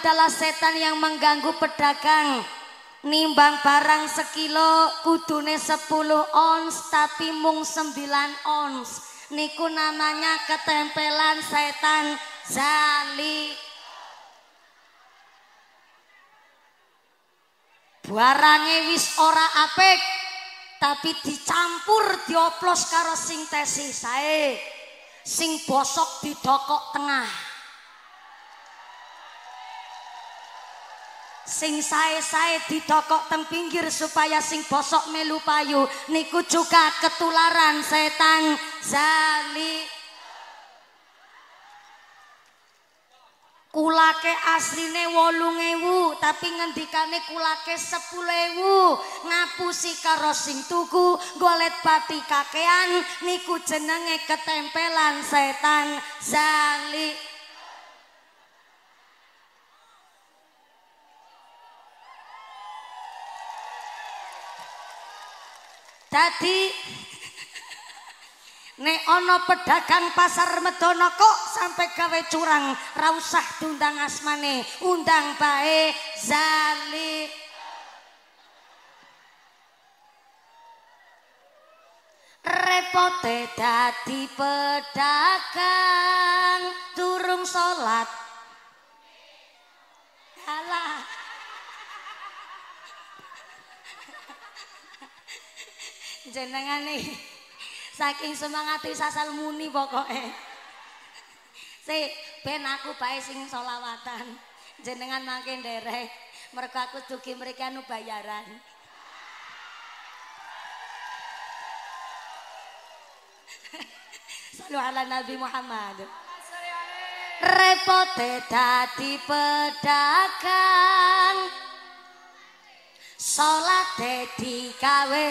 adalah setan yang mengganggu pedagang nimbang barang sekilo kudune 10 ons tapi mung 9 ons niku namanya ketempelan setan zali barangnya wis ora apik tapi dicampur dioplos karo sintesis sae sing bosok didokok tengah sing sae-sae ditokok teng pinggir supaya sing bosok melu payu niku juga ketularan setan zali kulake asline wolung tapi ngendikane kulake sepuluh ewu ngapusi karo sing tuku golet pati kakean niku jenenge ketempelan setan zalik Dadi nek ana pedagang pasar Medono kok sampai gawe curang, ra usah diundang asmane, undang bae Zali. Repote dadi pedagang durung salat. Halah. Jenengan nih saking semangati sasal muni pokoknya si ben aku paising sing solawatan jenengan makin derek mereka aku dugi mereka nu bayaran Salu ala Nabi Muhammad Repotetati tadi pedagang salate digawe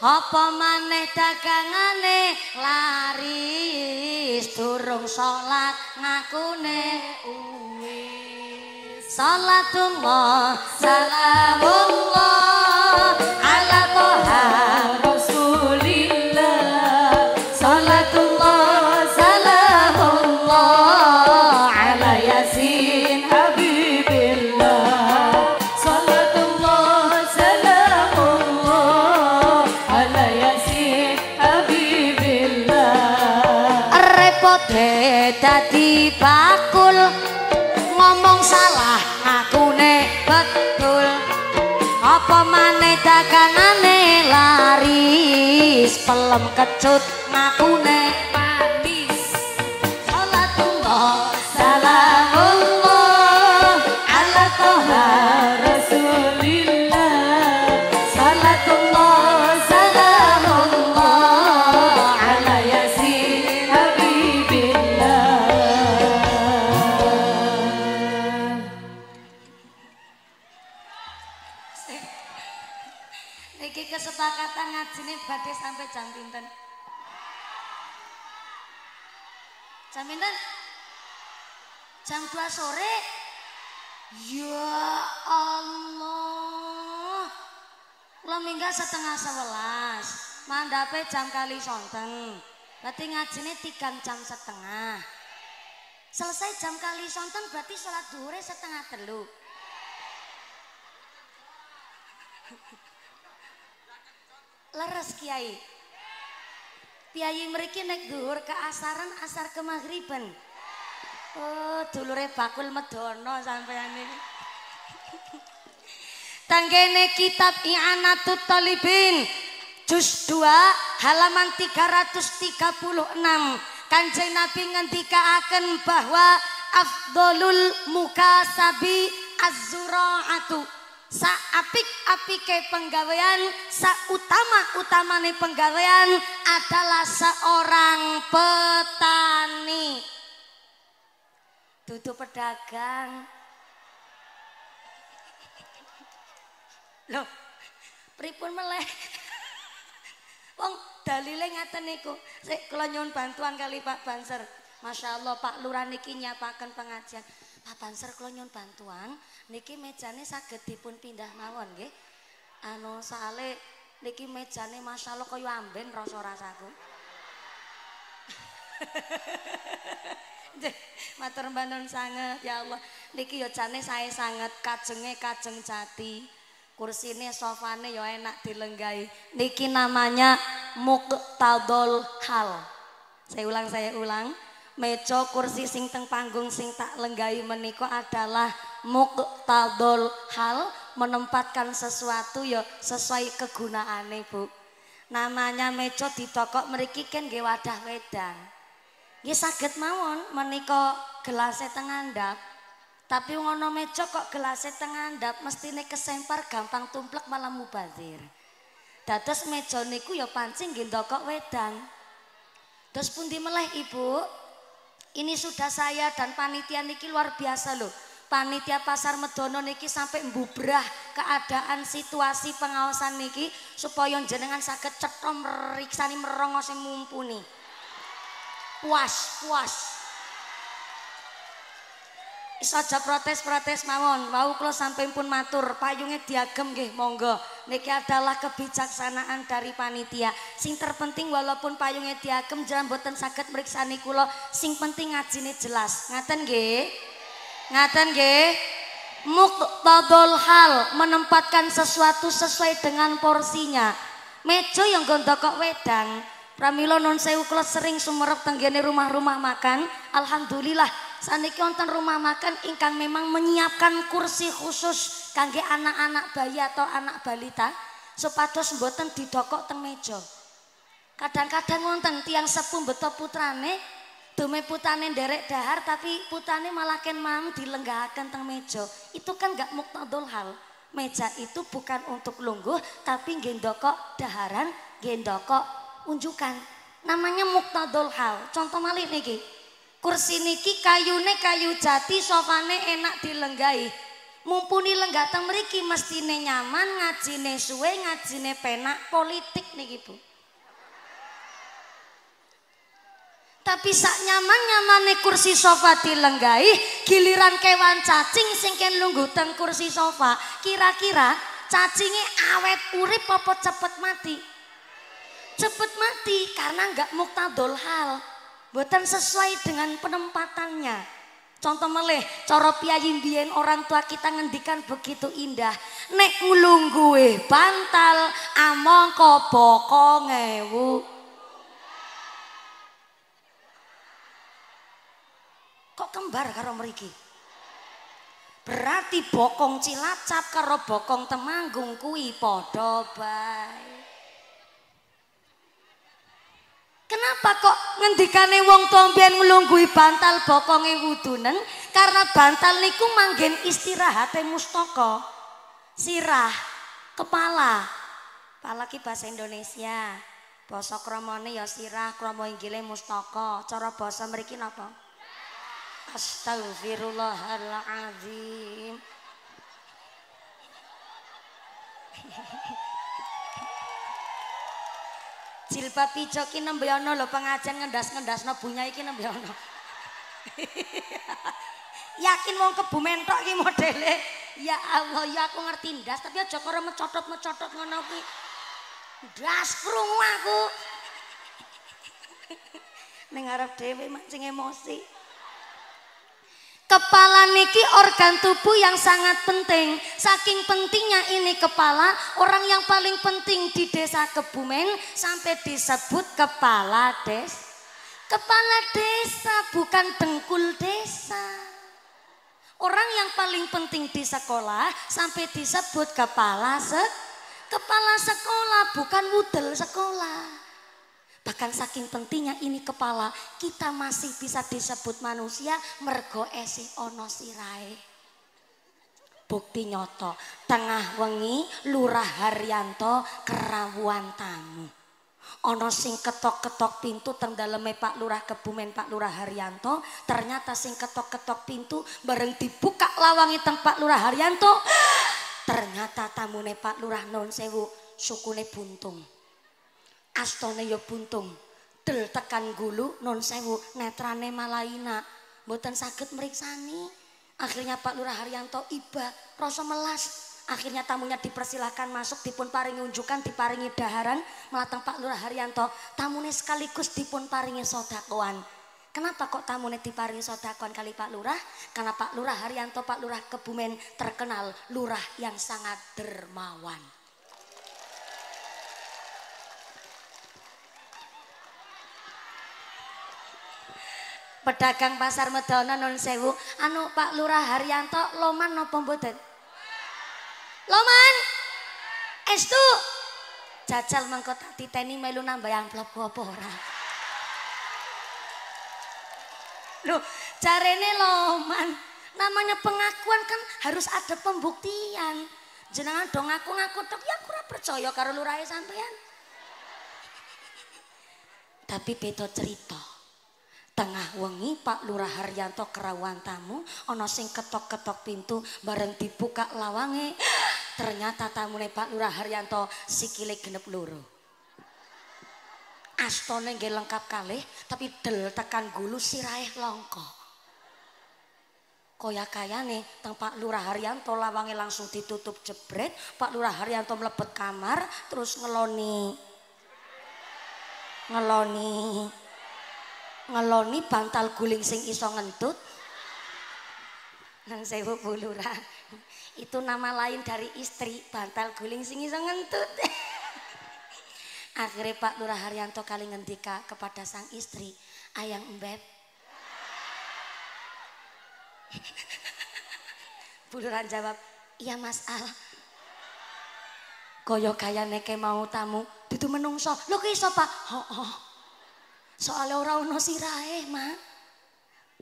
Apa maneh dagangane laris durung salat ngakune uwi Salatullah salamullah wis pelem kecut makune jam pinten? Jam pinten? Jam 2 sore. Ya Allah. Kula minggah setengah sebelas, Mandape jam kali sonten. Berarti ngajine tiga jam setengah. Selesai jam kali sonten berarti sholat dure setengah teluk, Leres kiai. Piyayi mriki nek dhuwur keasaran asar ke maghriban. Oh, dulure bakul medono sampeyan ini Tanggene kitab I'anatut Talibin juz 2 halaman 336. Kanjeng Nabi ngendikaaken bahwa afdolul mukasabi az-zura'atu sa apik apike penggawean sa utama utamane penggawean adalah seorang petani duduk pedagang loh pripun meleh wong dalile ngaten niku sik kula nyuwun bantuan kali Pak Banser Masya Allah Pak Lurah niki nyiapaken pengajian Pak Banser kula nyuwun bantuan niki mejane saged dipun pindah mawon ke? anu sale niki mejane masyaallah kaya amben rasa-rasaku matur mbanon sangat ya Allah niki yo ya jane saya sangat kajenge kajeng jati kursine sofane yo ya enak dilenggai. niki namanya muktadol hal saya ulang saya ulang meja kursi sing teng panggung sing tak lenggai meniko adalah muktadol hal menempatkan sesuatu ya sesuai kegunaannya bu namanya meco di toko meriki kan gak wadah wedang ya sakit mawon menika gelasnya tengandap tapi ngono meco kok gelasnya tengandap mestine kesempar gampang tumplek malam mubazir dados meco niku ya pancing gin toko wedang terus pun meleh ibu ini sudah saya dan panitia niki luar biasa loh panitia pasar medono niki sampai mbubrah keadaan situasi pengawasan niki supaya jenengan sakit cetom meriksani merongos yang mumpuni puas puas saja protes protes mawon mau kalau sampai pun matur payungnya diagem gih monggo niki adalah kebijaksanaan dari panitia sing terpenting walaupun payungnya diagem jangan buatan sakit meriksa kulo sing penting ngaji ini jelas ngaten gih Ngaten nggih. Muktadul hal menempatkan sesuatu sesuai dengan porsinya. Meja yang kok wedang, pramila non sewu kula sering sumerep tenggene rumah-rumah makan. Alhamdulillah saniki wonten rumah makan ingkang memang menyiapkan kursi khusus kangge anak-anak bayi atau anak balita supados mboten didokok teng meja. Kadang-kadang wonten tiang sepuh beto putrane Dume putane derek dahar tapi putane malah ken mam dilenggahaken teng meja. Itu kan gak muktadul hal. Meja itu bukan untuk lungguh tapi gendokok daharan, gendokok unjukan. Namanya muktadul hal. Contoh malih niki. Kursi niki kayune kayu jati, sofane enak dilenggahi. Mumpuni lenggah teng mriki mestine nyaman, ngajine suwe, ngajine penak, politik niki Bu. Tapi sak nyaman nih kursi sofa dilenggai, giliran kewan cacing sing lunggu teng kursi sofa. Kira-kira cacingnya awet urip popot cepet mati? Cepet mati karena nggak muktadol hal. Buatan sesuai dengan penempatannya. Contoh meleh, coro piayin biyen orang tua kita ngendikan begitu indah. Nek ngulung gue bantal, among kobo ngewu. Kok kembar karo meriki? Berarti bokong Cilacap karo bokong Temanggung kui podo bay Kenapa kok ngendikane wong tombian nglunggui bantal bokongnya wudunen? Karena bantal niku manggen istirahatnya mustoko Sirah, kepala. Kepala ki bahasa Indonesia. Bosok kramane ya sirah, kromo inggile mustoko Cara meriki merikin napa? Astagfirullahaladzim Jilbab ijo ki nembe ana lho pengajian ngendas-ngendasno bunya iki nembe ana. Yakin wong kebumentok ki modele. Ya Allah, ya aku ngerti ndas tapi aja karo mecotot-mecotot ngono ki. Ndas krungu aku. Ning arep dhewe mancing emosi. Kepala niki organ tubuh yang sangat penting. Saking pentingnya ini kepala, orang yang paling penting di desa Kebumen sampai disebut kepala desa. Kepala desa bukan dengkul desa. Orang yang paling penting di sekolah sampai disebut kepala se kepala sekolah bukan wudel sekolah. Bahkan saking pentingnya ini kepala, kita masih bisa disebut manusia mergo esih ono sirai. Bukti nyoto, tengah wengi Lurah Haryanto kerawuan tamu. Ono sing ketok-ketok pintu teng daleme Pak Lurah Kebumen Pak Lurah Haryanto, ternyata sing ketok-ketok pintu bareng dibuka lawangi teng Pak Lurah Haryanto. Ternyata tamune Pak Lurah non sewu sukune buntung astone ya buntung del tekan gulu non sewu netrane malaina mboten sakit meriksani akhirnya Pak Lurah Haryanto iba rasa melas Akhirnya tamunya dipersilahkan masuk, dipun paringi unjukan, diparingi daharan, melatang Pak Lurah Haryanto. Tamune sekaligus dipun paringi sodakoan. Kenapa kok tamune diparingi sodakoan kali Pak Lurah? Karena Pak Lurah Haryanto, Pak Lurah Kebumen terkenal lurah yang sangat dermawan. pedagang pasar Medana non sewu anu Pak Lurah Haryanto loman no pembuatan Loman tu jajal mengkota tak titeni melu nambah yang amplop apa lu lu carene loman namanya pengakuan kan harus ada pembuktian jenengan dong aku ngaku tok ya kurang percaya karo lurahe sampean tapi beto cerita tengah wengi Pak Lurah Haryanto kerawan tamu ono sing ketok-ketok pintu bareng dibuka lawange ternyata tamu nih Pak Lurah Haryanto sikile genep loro astone nggih lengkap kalih tapi del tekan gulu sirahe longko kaya nih, teng Pak Lurah Haryanto lawange langsung ditutup jebret Pak Lurah Haryanto melepet kamar terus ngeloni ngeloni ngeloni bantal guling sing iso ngentut nang sewu bulura itu nama lain dari istri bantal guling sing iso ngentut akhirnya Pak Lurah Haryanto kali ngendika kepada sang istri ayang mbeb buluran jawab iya mas al koyo kaya neke mau tamu itu menungso lo iso pak oh, oh. Soalnya orang ono sirae ma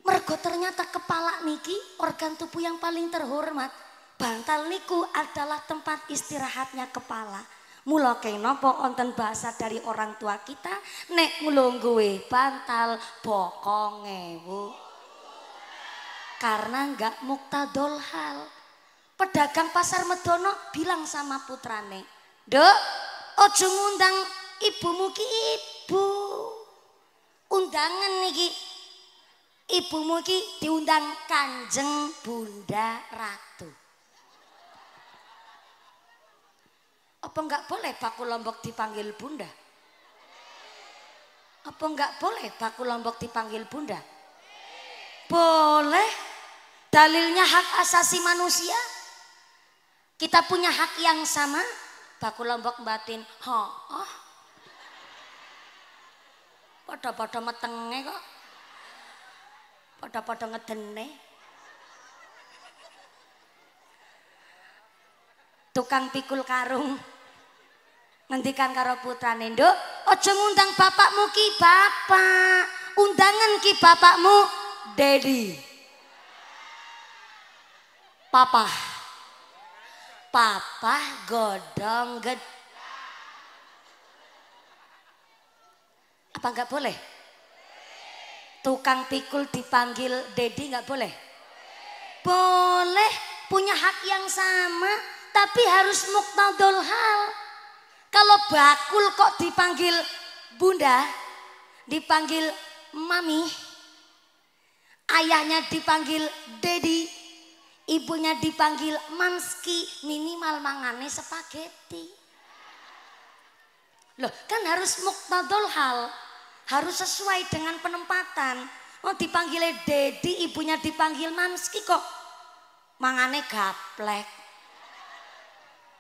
Mergo ternyata kepala niki organ tubuh yang paling terhormat. Bantal niku adalah tempat istirahatnya kepala. Mula kene napa bahasa dari orang tua kita, nek gue bantal bokong ewu. Karena enggak muktadol hal. Pedagang pasar Medono bilang sama putrane, "Dok, ojo ngundang ibu muki ibu." undangan niki ibumu ki diundang Kanjeng Bunda Ratu. Apa enggak boleh Paku Lombok dipanggil Bunda? Apa enggak boleh Paku Lombok dipanggil Bunda? Boleh. Dalilnya hak asasi manusia. Kita punya hak yang sama. Paku Lombok batin. Oh, oh. padha-padha metenge kok. Padha-padha ngedene. Tukang pikul karung. Ngendikan karo putrane, "Nduk, aja ngundang bapakmu ki, bapak. Undangan ki bapakmu, Daddy." Papa. Papa godong gede. Apa enggak boleh? Tukang pikul dipanggil Dedi enggak boleh? Boleh, punya hak yang sama, tapi harus muktadul hal. Kalau bakul kok dipanggil bunda, dipanggil mami, ayahnya dipanggil dedi, ibunya dipanggil manski minimal mangane sepageti. Loh, kan harus muktadul hal harus sesuai dengan penempatan. Oh dipanggil Dedi, ibunya dipanggil Mamski kok. Mangane gaplek.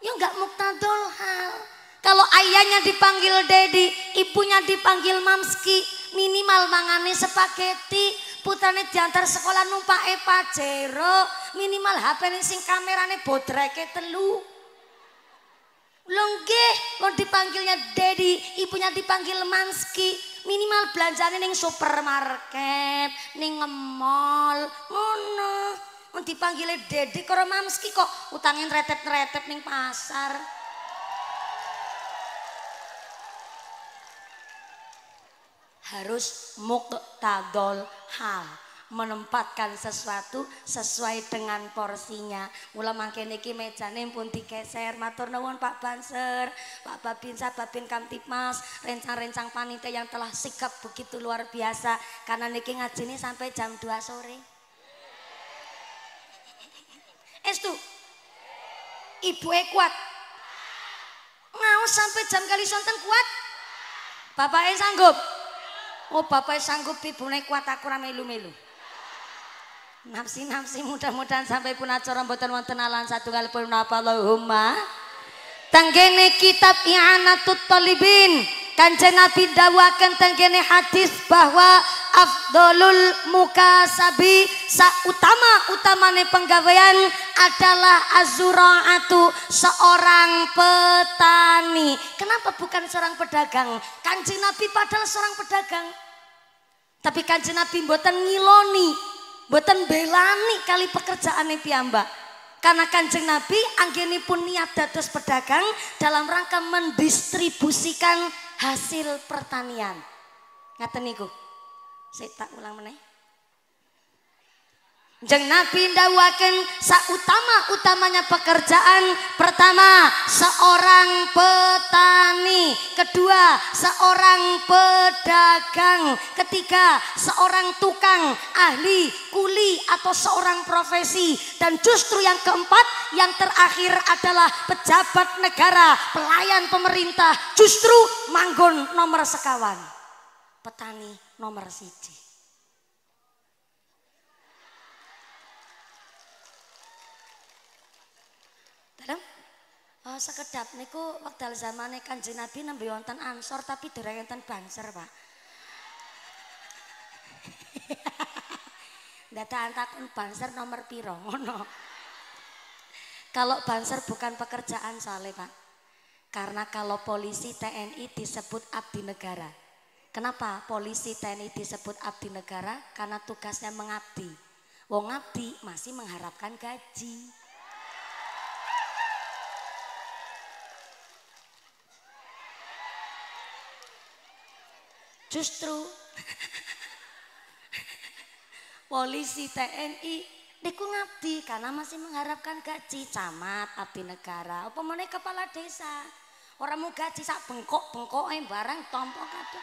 Ya enggak muktadol hal. Kalau ayahnya dipanggil Dedi, ibunya dipanggil Mamski, minimal mangane spageti, putrane diantar sekolah numpak Epa Pajero, minimal HP ning sing kamerane bodreke telu. Lho mau dipanggilnya Dedi, ibunya dipanggil Mamski, minimal belanjane ning supermarket, ning mall, ngono. Oh, dipanggile Dedi karo Mamski kok utangin retet-retet ning pasar. Harus muktadol hal menempatkan sesuatu sesuai dengan porsinya. Mula mangke niki mejane pun digeser. Matur nuwun Pak Banser, Pak Babinsa, Babin Kamtipmas, rencang-rencang panitia yang telah sikap begitu luar biasa karena niki ngaji ini sampai jam 2 sore. Estu. Ibu e kuat. Mau sampai jam kali sonten kuat. Bapak e sanggup. Oh bapaknya sanggup ibune kuat aku ramai melu-melu. Napsi napsi mudah-mudahan sampai pun acara mboten wonten alan apa napa Allahumma. Tenggene kitab I'anatut Talibin Kanjeng Nabi dawakan tenggene hadis bahwa afdolul mukasabi utama utamane penggawaian adalah azuraatu seorang petani. Kenapa bukan seorang pedagang? Kanjeng Nabi padahal seorang pedagang. Tapi kanjeng Nabi mboten ngiloni Buatan belani kali pekerjaan ini piyambak. Karena kanjeng Nabi pun niat dados pedagang dalam rangka mendistribusikan hasil pertanian. Ngaten niku. Saya tak ulang meneh. Jeng Nabi ndawakan utama utamanya pekerjaan pertama seorang petani, kedua seorang pedagang, ketiga seorang tukang ahli kuli atau seorang profesi dan justru yang keempat yang terakhir adalah pejabat negara, pelayan pemerintah, justru manggon nomor sekawan, petani nomor siji. Oh, sekedap niku waktu zaman Kanjeng Nabi nembe wonten ansor tapi dereng enten banser, Pak. data antakun banser nomor piro ngono. Kalau banser bukan pekerjaan soalnya, Pak. Karena kalau polisi TNI disebut abdi negara. Kenapa polisi TNI disebut abdi negara? Karena tugasnya mengabdi. Wong abdi masih mengharapkan gaji. Justru polisi TNI niku ngabdi karena masih mengharapkan gaji camat abdi negara apa mana kepala desa orang mau gaji sak bengkok bengkok eh barang tompo kado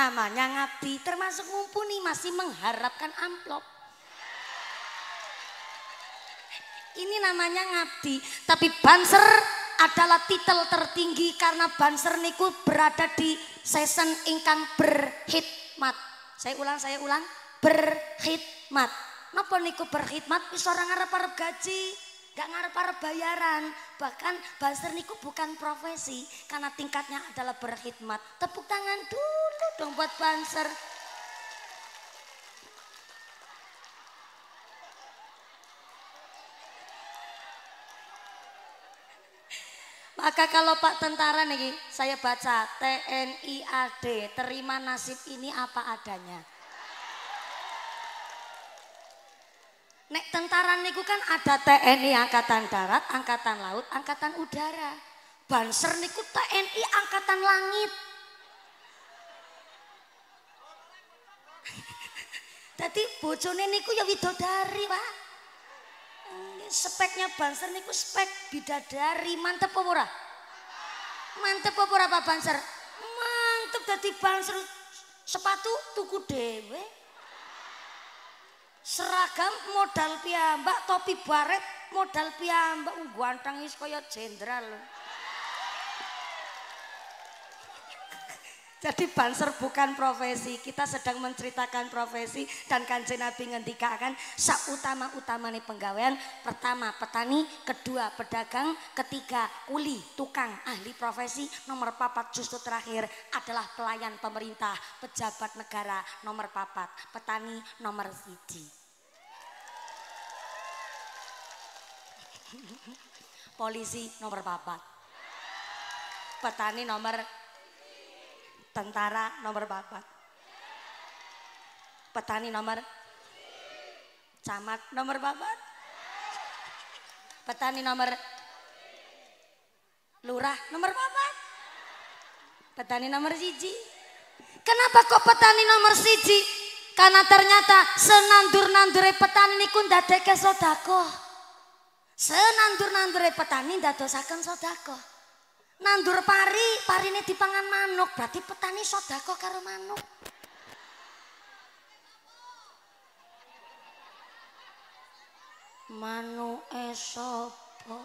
namanya ngabdi termasuk mumpuni masih mengharapkan amplop ini namanya ngabdi tapi banser adalah titel tertinggi karena Banser niku berada di season ingkang berhikmat. Saya ulang, saya ulang, berhikmat. Napa niku berhikmat? wis ora ngarep-arep gaji, gak ngarep-arep bayaran. Bahkan Banser niku bukan profesi karena tingkatnya adalah berhikmat. Tepuk tangan dulu dong buat Banser. Maka kalau Pak Tentara nih, saya baca TNI AD, terima nasib ini apa adanya. Nek tentara niku kan ada TNI Angkatan Darat, Angkatan Laut, Angkatan Udara. Banser niku TNI Angkatan Langit. Tadi bojone niku ya widodari, Pak. speknya Banser niku spek bidadari mantep apa ora? Mantep apa ora Pak Banser? Mantep dadi Banser sepatu tuku dhewe. Seragam modal piyambak, topi baret modal piyambak, gantang is kaya jenderal. Lho. Jadi banser bukan profesi, kita sedang menceritakan profesi dan kanjeng Nabi seutama utama nih penggawean pertama petani, kedua pedagang, ketiga kuli, tukang, ahli profesi, nomor papat justru terakhir adalah pelayan pemerintah, pejabat negara nomor papat, petani nomor siji. Polisi nomor papat, petani nomor Tentara nomor berapa? Petani nomor camat nomor berapa? Petani nomor lurah nomor berapa? Petani nomor siji. Kenapa kok petani nomor siji? Karena ternyata senandur-nandure petani ini niku ndadeke sodako. Senandur-nandure petani ndadosaken sodako nandur pari, pari di dipangan manuk, berarti petani sodako karo manuk. Manuk esopo.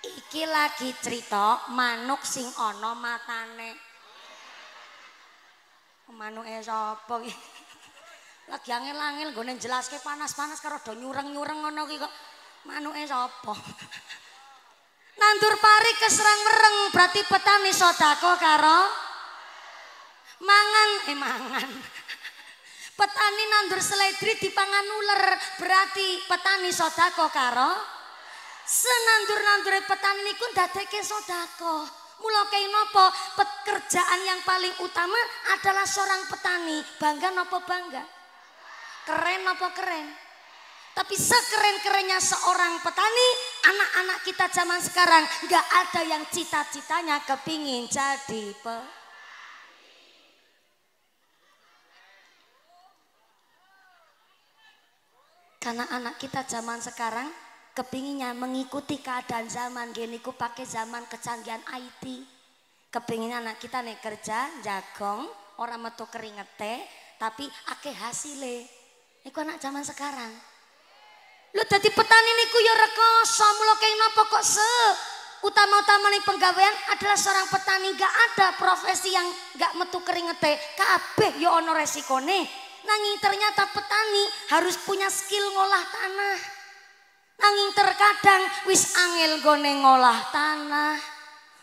Iki lagi cerita manuk sing ono matane. Manuk esopo lagi angin-angin gue jelas ke panas-panas karo do nyureng-nyureng ngono ki kok manu es apa nandur pari keserang mereng berarti petani sodako karo mangan eh mangan petani nandur seledri dipangan ular berarti petani sodako karo senandur nandur petani ini kun dateke sodako mulo kei nopo pekerjaan yang paling utama adalah seorang petani bangga nopo bangga Keren apa keren? Tapi sekeren-kerennya seorang petani, anak-anak kita zaman sekarang nggak ada yang cita-citanya kepingin jadi pe. Karena anak kita zaman sekarang kepinginnya mengikuti keadaan zaman gini ku pakai zaman kecanggihan IT kepingin anak kita nih kerja jagong orang metu keringete tapi ake hasilnya. Iku anak zaman sekarang. Lu jadi petani niku ya rekoso, mula kene napa kok se utama-utama nih penggawean adalah seorang petani gak ada profesi yang gak metu keringete kabeh ya ono nih. nanging ternyata petani harus punya skill ngolah tanah nanging terkadang wis angel gone ngolah tanah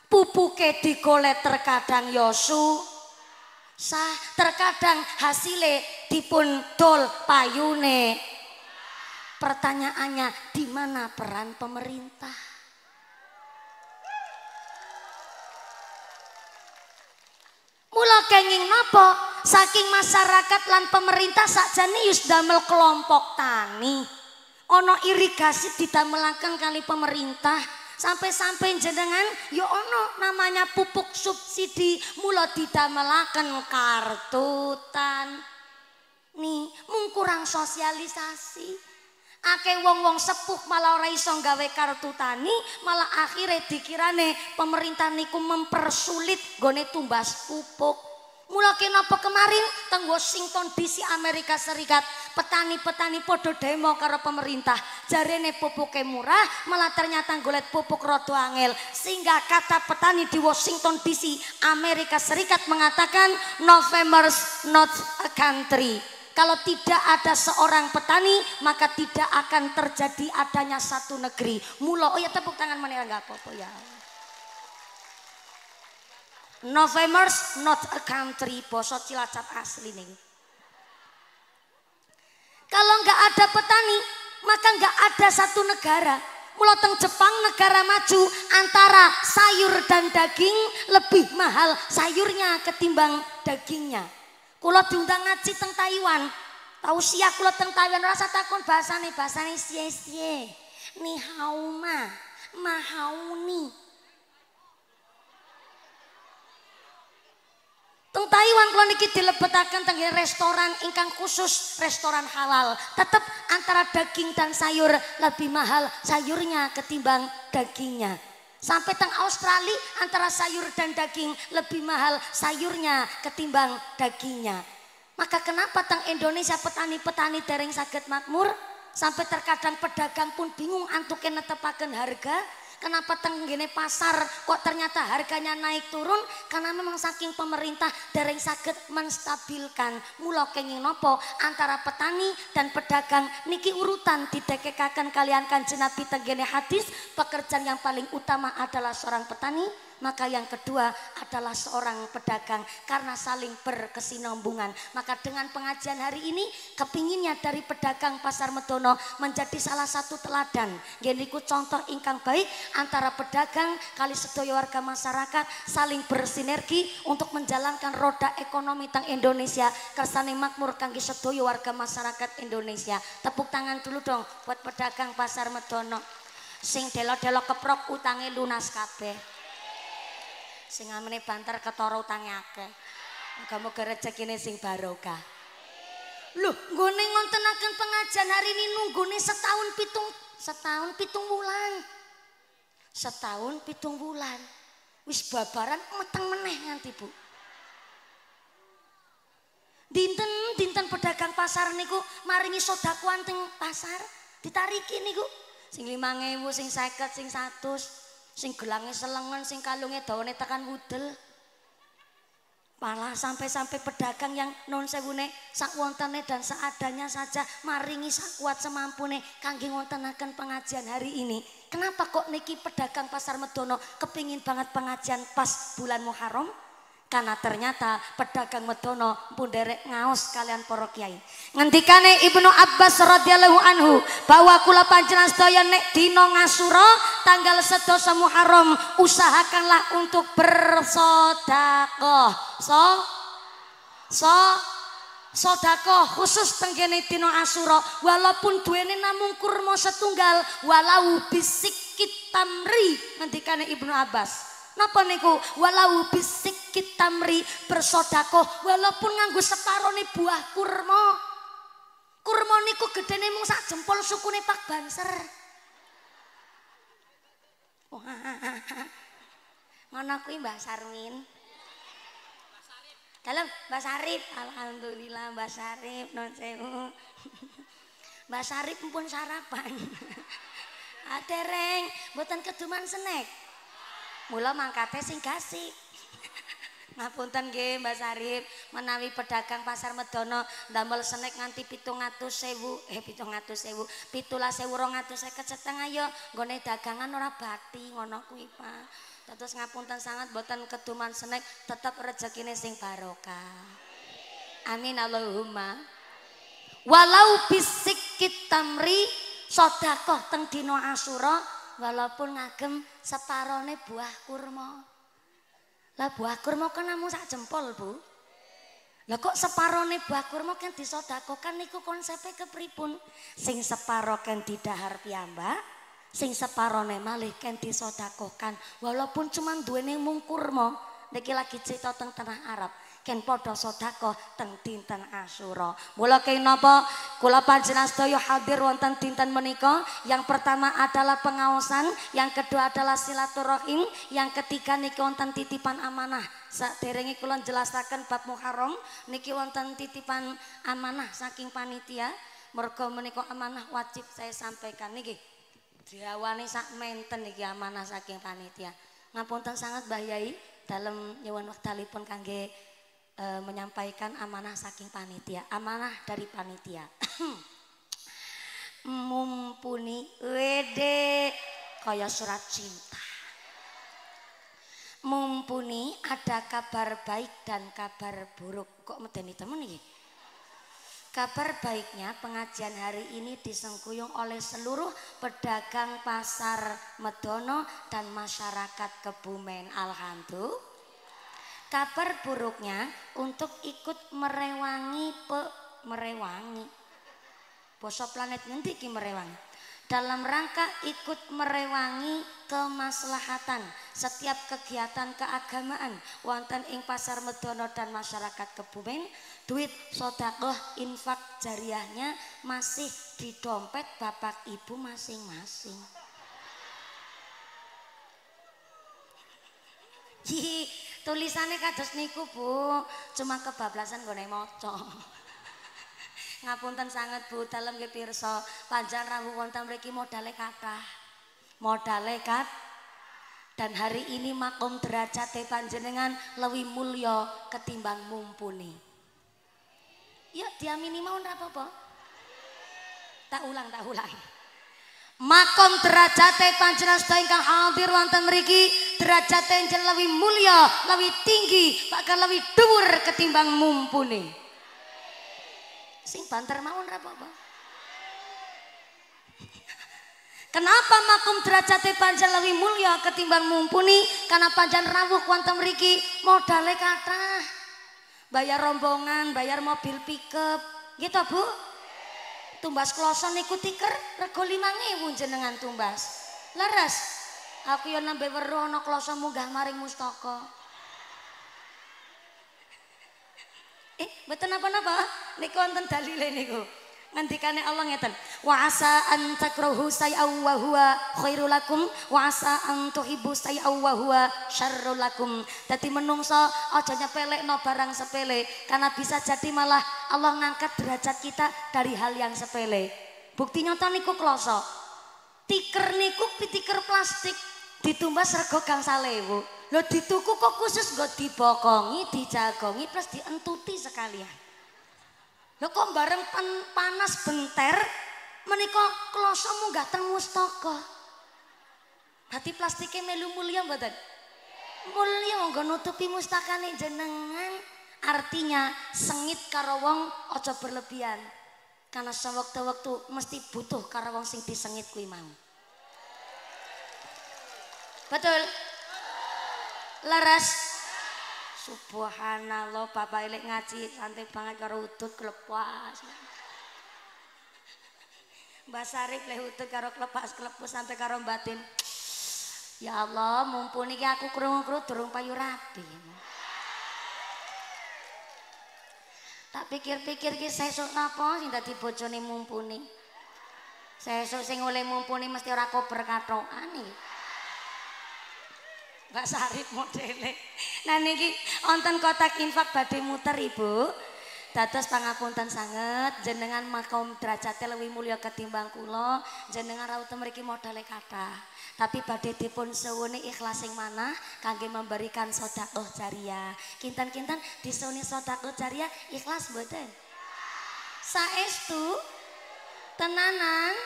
pupuke kole terkadang yosu ya sah terkadang hasile dipun dol payune. Pertanyaannya di mana peran pemerintah? Mula kenging napa saking masyarakat lan pemerintah sakjane yus damel kelompok tani. Ono irigasi didamelaken kali pemerintah sampai-sampai jenengan ya ono namanya pupuk subsidi mula didamelaken kartu tani nih mung kurang sosialisasi ake wong-wong sepuh malah ora iso gawe kartu tani malah akhirnya dikirane pemerintah niku mempersulit gone tumbas pupuk Mula kenapa kemarin teng Washington DC Amerika Serikat petani-petani podo demo karo pemerintah jarene pupuknya murah malah ternyata golet pupuk roto angel sehingga kata petani di Washington DC Amerika Serikat mengatakan November's not a country kalau tidak ada seorang petani, maka tidak akan terjadi adanya satu negeri. Mulo, oh ya tepuk tangan mana enggak ya? apa-apa ya. November not a country. Bosot cilacap asli nih. Kalau nggak ada petani, maka nggak ada satu negara. teng Jepang negara maju antara sayur dan daging lebih mahal sayurnya ketimbang dagingnya. Kula diundang ngaji teng Taiwan. Tausiah kula teng Taiwan rasa takon bahasane bahasane sie-sie. Ni hau ma, ma ni. Teng Taiwan kula niki dilebetaken teng restoran ingkang khusus restoran halal. Tetap antara daging dan sayur lebih mahal sayurnya ketimbang dagingnya. Sampai teng Australia antara sayur dan daging lebih mahal sayurnya ketimbang dagingnya. Maka kenapa teng Indonesia petani-petani dereng sakit makmur? Sampai terkadang pedagang pun bingung antukin netepakan harga Kenapa tenggene pasar kok ternyata harganya naik turun? Karena memang saking pemerintah dari sakit menstabilkan. Mula kenging nopo antara petani dan pedagang niki urutan didekekakan kalian kan Nabi tenggene hadis pekerjaan yang paling utama adalah seorang petani maka yang kedua adalah seorang pedagang karena saling berkesinambungan. Maka dengan pengajian hari ini kepinginnya dari pedagang Pasar Medono menjadi salah satu teladan. Geniku contoh ingkang baik antara pedagang kali sedoyo warga masyarakat saling bersinergi untuk menjalankan roda ekonomi tang Indonesia kersane makmur kangge sedoyo warga masyarakat Indonesia. Tepuk tangan dulu dong buat pedagang Pasar Medono sing delok-delok keprok utangnya lunas kabeh. sing amene banter ketoro utange akeh. Muga-muga rejekine sing barokah. Lho, nggone ngontenaken pengajian hari ini nunggune setahun pitung setahun pitung wulan. Setahun pitung wulan. Wis babaran meteng meneh nganti, Bu. Dinten dinten pedagang pasar niku maringi sodakuan teng pasar ditariki niku sing 5000 sing 50 sing 100 sing gelangnya selengan, sing kalungnya daunnya tekan wudel. Malah sampai-sampai pedagang yang non sewune sak wontene dan seadanya saja maringi sak kuat semampune kangge wontenaken pengajian hari ini. Kenapa kok niki pedagang pasar Medono kepingin banget pengajian pas bulan Muharram? karena ternyata pedagang medono pun derek ngaos kalian porok kiai ngendikane Ibnu Abbas radhiyallahu anhu bahwa kula panjenengan sedaya nek dino ngasura tanggal sedasa Muharram usahakanlah untuk bersodako, so so Sodako khusus tenggene dino Asura walaupun ini namung kurma setunggal walau bisik kitamri ngendikane Ibnu Abbas Napa niku? Walau bisik kita meri bersodako, walaupun nganggu separuh nih buah kurma. Kurma niku gede nih mung sak jempol suku nih pak banser. Mana aku Mbak Sarmin? Dalam Mbak Sarif, Alhamdulillah Mbak Sarif, non Mbak Sarif pun sarapan. Atereng, buatan keduman snack. mula mangkate sing gasik. Ngapunten nggih Mbak Sarif, menawi pedagang pasar Medono ndamel senek nganti 700.000, eh 700.000, 17.200 kecetengah ya nggone dagangan ora bati ngono kuwi, Pak. Terus ngapunten sangat boten keduman senek, tetep rezekine sing barokah. Amin Allahumma. Walau bisik kitamri sodakoh teng dino asura walaupun ngagem separone buah kurma. Lah buah kurma kan namun sak jempol bu. Lah kok separone buah kurma kan disodakokan niku konsepnya kepripun. Sing separo kan didahar piambak. Sing separone malih kan disodakokan. Walaupun cuma duene mung kurma. Niki lagi cerita tentang tanah Arab. ken podo sodako teng tinten asuro Mula kene nopo kula panjenas doyo hadir wonten tinten meniko Yang pertama adalah pengawasan, yang kedua adalah silaturahim, yang ketiga niki wonten titipan amanah. Saderenge kula jelasaken bab Muharram niki wonten titipan amanah saking panitia. Mergo meniko amanah wajib saya sampaikan niki. Diawani sak menten niki amanah saking panitia. Ngapunten sangat bahayai dalam dalam nyuwun telepon kangge e, menyampaikan amanah saking panitia, amanah dari panitia. Mumpuni wede kaya surat cinta. Mumpuni ada kabar baik dan kabar buruk. Kok medeni temen nih? Kabar baiknya pengajian hari ini disengkuyung oleh seluruh pedagang pasar Medono dan masyarakat Kebumen. Alhamdulillah. Kabar buruknya untuk ikut merewangi pe, merewangi. Bosok planet nanti ki merewangi dalam rangka ikut merewangi kemaslahatan setiap kegiatan keagamaan wonten ing pasar Medono dan masyarakat Kebumen duit sodakoh infak jariahnya masih di dompet bapak ibu masing-masing tulisannya kados niku bu cuma kebablasan gue moco ngapunten sangat bu dalam ke pirsa panjang rambu wonten mereka modalnya kata modalnya kat dan hari ini makom derajat te panjenengan lewi mulio ketimbang mumpuni yuk dia minimal apa apa tak ulang tak ulang Makom derajate panjenengan sedaya ingkang hadir wonten mriki derajate injen lebih mulia, lebih tinggi, bahkan lebih dhuwur ketimbang mumpuni. Sing banter mau ra apa Kenapa makum derajate panjenengan lebih mulia ketimbang mumpuni? Karena panjenengan rawuh wonten riki modale kathah. Bayar rombongan, bayar mobil pickup, gitu Bu. tumbas kloson niku tiker rego 5000 jenengan tumbas. Laras, Aku yo nembe weruh ana kloso munggah maring mustaka. Eh, mboten apa-apa. Niku wonten dalile niku. ngendikane Allah ngeten wa asa an takrahu say'an wa huwa khairul lakum wa asa an tuhibbu say'an wa huwa syarrul lakum dadi menungso aja nyepelekno barang sepele karena bisa jadi malah Allah ngangkat derajat kita dari hal yang sepele bukti nyata niku kloso tiker niku pitiker plastik ditumbas rego gang salewu lo dituku kok khusus nggo dibokongi dijagongi plus dientuti sekalian Lha kok bareng pen, panas benter menika klosomu gateng mustaka. Dadi plastike melu mulya mboten? Mulya monggo nutupi mustakane jenengan. Artinya sengit karo wong aja berlebihan. Karena sewaktu-waktu mesti butuh karo wong sing disengit kuwi mang. Betul. Leres. Subhanallah, Bapak elek ngaji santai banget karo udut klepas. Mbak Sari leh udut karo klepas klepus sampai karo batin. Ya Allah, mumpuni iki aku krungu-krungu durung payu rapi. Tak pikir-pikir ki sesuk napa sing dadi bojone mumpuni. Sesuk sing oleh mumpuni mesti ora kober katokan Mbak Sarip modele. Nah niki wonten kotak infak badhe muter Ibu. Dados pangapunten sanget jenengan makom derajate lebih mulia ketimbang kula, jenengan raut mriki modale kata, Tapi badhe dipun suwuni ikhlas yang mana kangge memberikan sedekah jariah. Kinten-kinten disuwuni sedekah jariah ikhlas mboten? Saestu tenanan.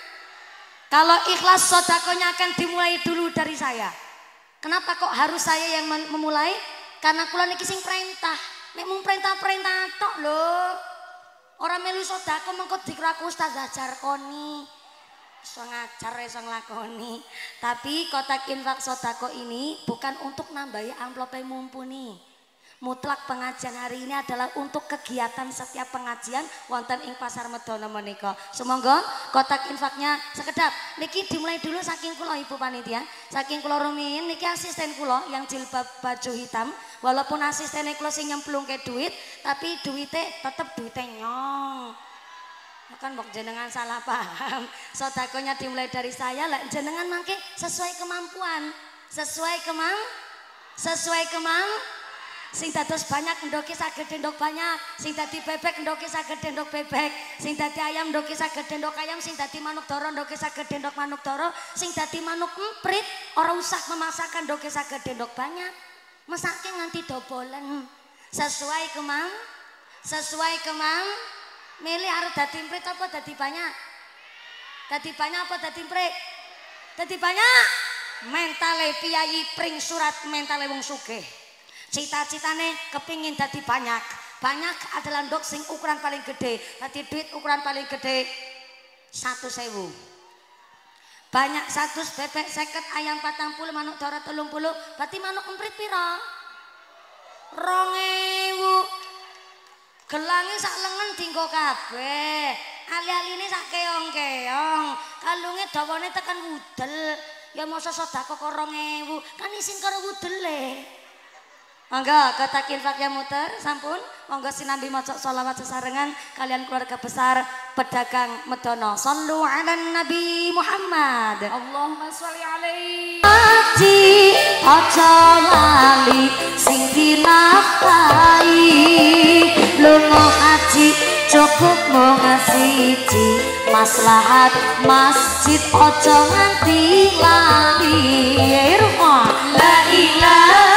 Kalau ikhlas sodakonya akan dimulai dulu dari saya. Kenapa kok harus saya yang memulai? Karena kula niki sing perintah. Nek mung perintah-perintah tok lho. Ora melu sedako mengko dikira ustaz ajar koni. Iso ngajar iso nglakoni. Tapi kotak infak sodako ini bukan untuk nambahi amplope mumpuni. Mutlak pengajian hari ini adalah untuk kegiatan setiap pengajian wonten ing Pasar Medono menika. Semoga kotak infaknya sekedap. Niki dimulai dulu saking kulo Ibu panitia. Saking kulo rumin niki asisten kulo yang jilbab baju hitam. Walaupun asistennya kulo sing ke duit, tapi duite tetep duite nyong. Kan bok jenengan salah paham. Sodakonya dimulai dari saya, lah jenengan mangke sesuai kemampuan. Sesuai kemang sesuai kemang sing dados banyak ndoki saged ndok banyak sing dadi bebek ndoki saged ndok bebek sing dadi ayam ndoki saged ndok ayam sing dadi manuk doro ndoki saged ndok manuk toro, sing dadi manuk emprit ora usah memasakan ndoki saged ndok banyak mesake nganti dobolen sesuai kemang sesuai kemang milih harus dadi emprit apa dadi banyak dadi banyak apa dadi emprit dadi banyak mentale piyayi pring surat mentale wong sugih cita-citane kepingin jadi banyak banyak adalah dok sing ukuran paling gede tadi duit ukuran paling gede satu sewu banyak satu bebek seket ayam patang manuk dora telung puluh berarti manuk emprit pira, rongewu gelangi sak lengan tinggo kafe alih-alih sak keong-keong kalungnya dawane tekan wudel ya masa sodako kok rongewu kan isin karo wudel leh Monggo kotakin yang muter sampun monggo sinambi maca sholawat sesarengan kalian keluarga besar pedagang Medono sallu ala nabi Muhammad Allahumma sholli alaihi Aji aja lali sing dinafkahi lunga haji cukup mung siji maslahat masjid aja nganti lali ya la ilaha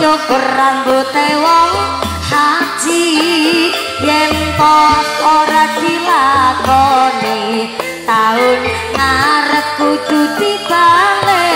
nyukur rambut wong haji yen pos ora dilakoni taun ngarep kudu dibalik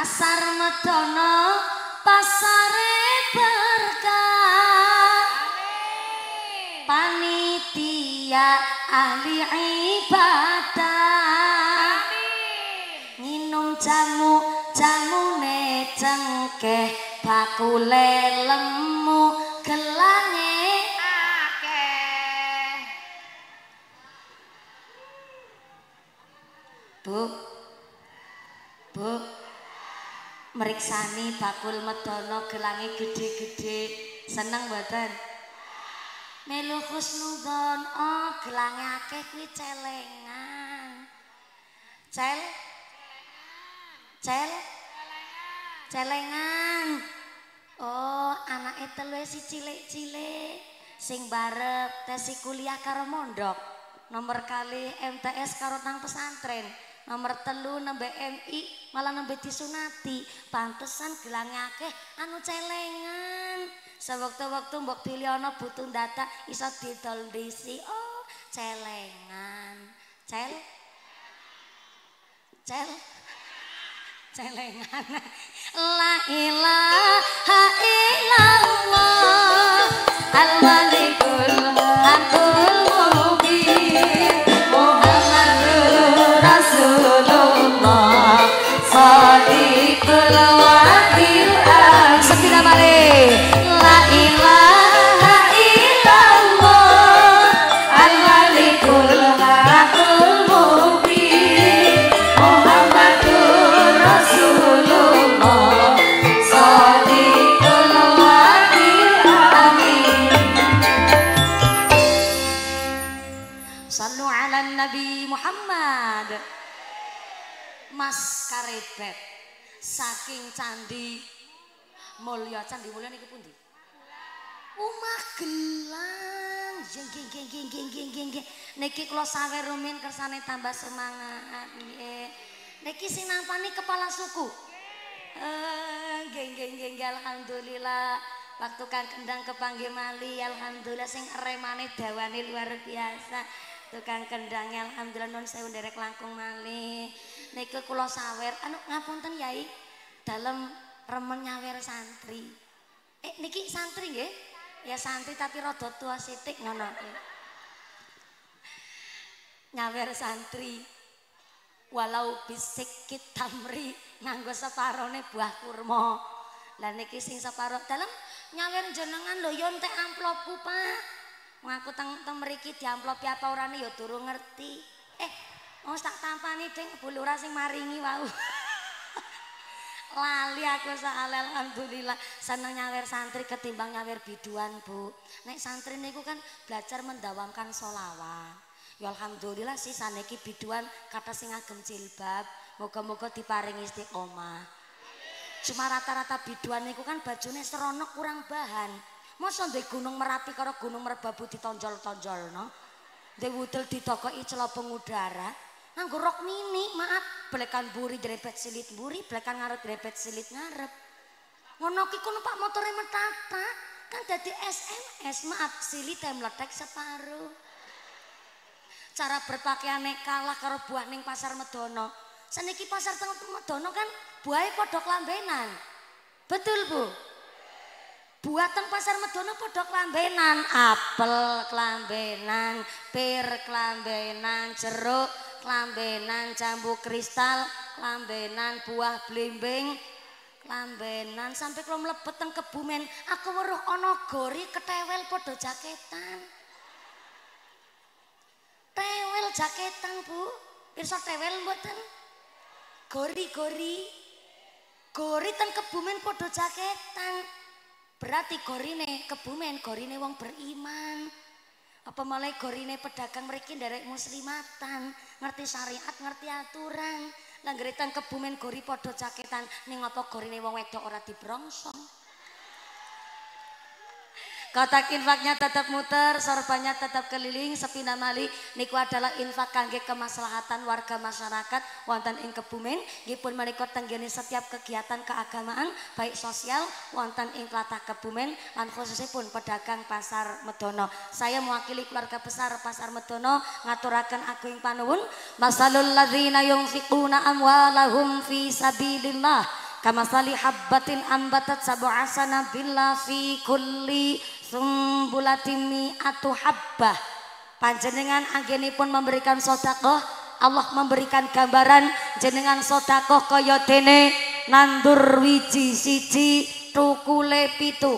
Pasar Medono Pasare Berkah Panitia Ahli Ibadah Minum jamu Jamu ne Bakule lemu Gelange Bu, bu, meriksani bakul medono gelange gede-gede seneng mboten melu khusnudon oh gelange akeh kuwi celengan cel Celengan cel celengan Celengan oh anak itu si cilik-cilik sing barep tesi kuliah karo mondok nomor kali MTS karo nang pesantren nomor telu nembe MI malah nembe disunati pantesan gelangnya akeh anu celengan sewaktu-waktu mbok pilih ana butuh data iso didol disi oh celengan cel cel celengan la ilaha illallah al saking candi mulya candi mulya niku pundi Umah gelang jeng jeng jeng jeng jeng jeng jeng niki kula sawer rumin kersane tambah semangat nggih niki sing nampani kepala suku eh, nggih nggih nggih alhamdulillah waktu kan kendang kepangge mali alhamdulillah sing remane dawane luar biasa tukang kendang alhamdulillah non saya derek langkung mali niki kula sawer anu ngapunten yai dalam remen nyawer santri eh niki santri nggih ya santri tapi rada tua sithik ngono nyawer santri walau bisik kitamri nganggo separone buah kurma lah niki sing separo dalam nyawer jenengan lho yo entek amplopku Pak ngaku teng teng mriki diamplopi apa orane yo durung ngerti eh mau tak tampani ding bulura sing maringi wau lali aku sealel alhamdulillah seneng nyawer santri ketimbang nyawer biduan bu nek santri niku kan belajar mendawamkan sholawat ya alhamdulillah sih saneki biduan kata sing agem jilbab moga-moga diparingi istiqomah cuma rata-rata biduan niku kan bajunya seronok kurang bahan masa di gunung merapi karo gunung merbabu ditonjol-tonjol no di wudel ditokoi celopeng pengudara. nganggo rok mini maaf belekan buri drepet silit buri belekan ngarep drepet silit ngarep ngono ki kono pak motore metata kan jadi SMS maaf silit meletek separuh cara berpakaian nek kalah karo buah ning pasar Medono seniki pasar tengah Medono kan buahe kodok lambenan betul bu buah teng pasar Medono podok lambenan apel kelambenan pir kelambenan jeruk lambenan jambu kristal, lambenan buah blimbing, lambenan sampai kalau melepet kebumen, aku weruh ono gori ketewel podo jaketan. Tewel jaketan bu, bisa tewel buatan? Gori gori, gori teng kebumen podo jaketan. Berarti gorine kebumen, gorine wong beriman. apa malah gorine pedagang mereka derek muslimatan ngerti syariat ngerti aturan lah gerita kebumen gori podo caketan ning apa gorine wong wedok ora dibrongsong Kotak infaknya tetap muter, sorbannya tetap keliling, sepina mali. Niku adalah infak kangge kemaslahatan warga masyarakat wonten ing Kebumen. Gipun menikot tenggini setiap kegiatan keagamaan, baik sosial wonten ing latah Kebumen lan khususipun pedagang pasar Medono. Saya mewakili keluarga besar pasar Medono ngaturakan aku ing panuun. Masalul ladzina fikuna amwalahum fi sabilillah Kamasali habbatin ambatat asana billah fi kulli Sumbulatimi atu habbah. Panjenengan pun memberikan sodakoh. Allah memberikan gambaran jenengan sodakoh kaya dene nandur wiji siji tukule pitu.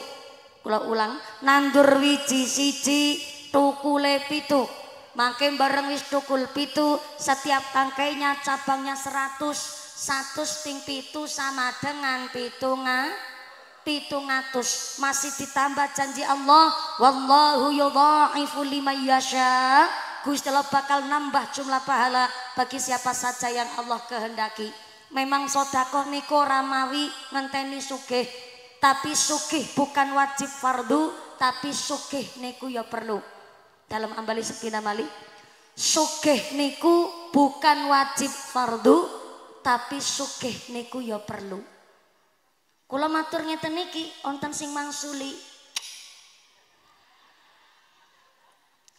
Kula ulang, nandur wiji siji tukule pitu. Makin bareng wis tukul pitu, setiap tangkainya cabangnya seratus, satu sting pitu sama dengan pitungan pitung atus masih ditambah janji Allah wallahu yudha'ifu liman yasha Gusti Allah bakal nambah jumlah pahala bagi siapa saja yang Allah kehendaki memang sodako niko ramawi ngenteni sugih tapi sugih bukan wajib fardu tapi sugih niku ya perlu dalam ambali sekina mali sugih niku bukan wajib fardu tapi sugih niku ya perlu Kula matur ngeten iki wonten sing mangsuli.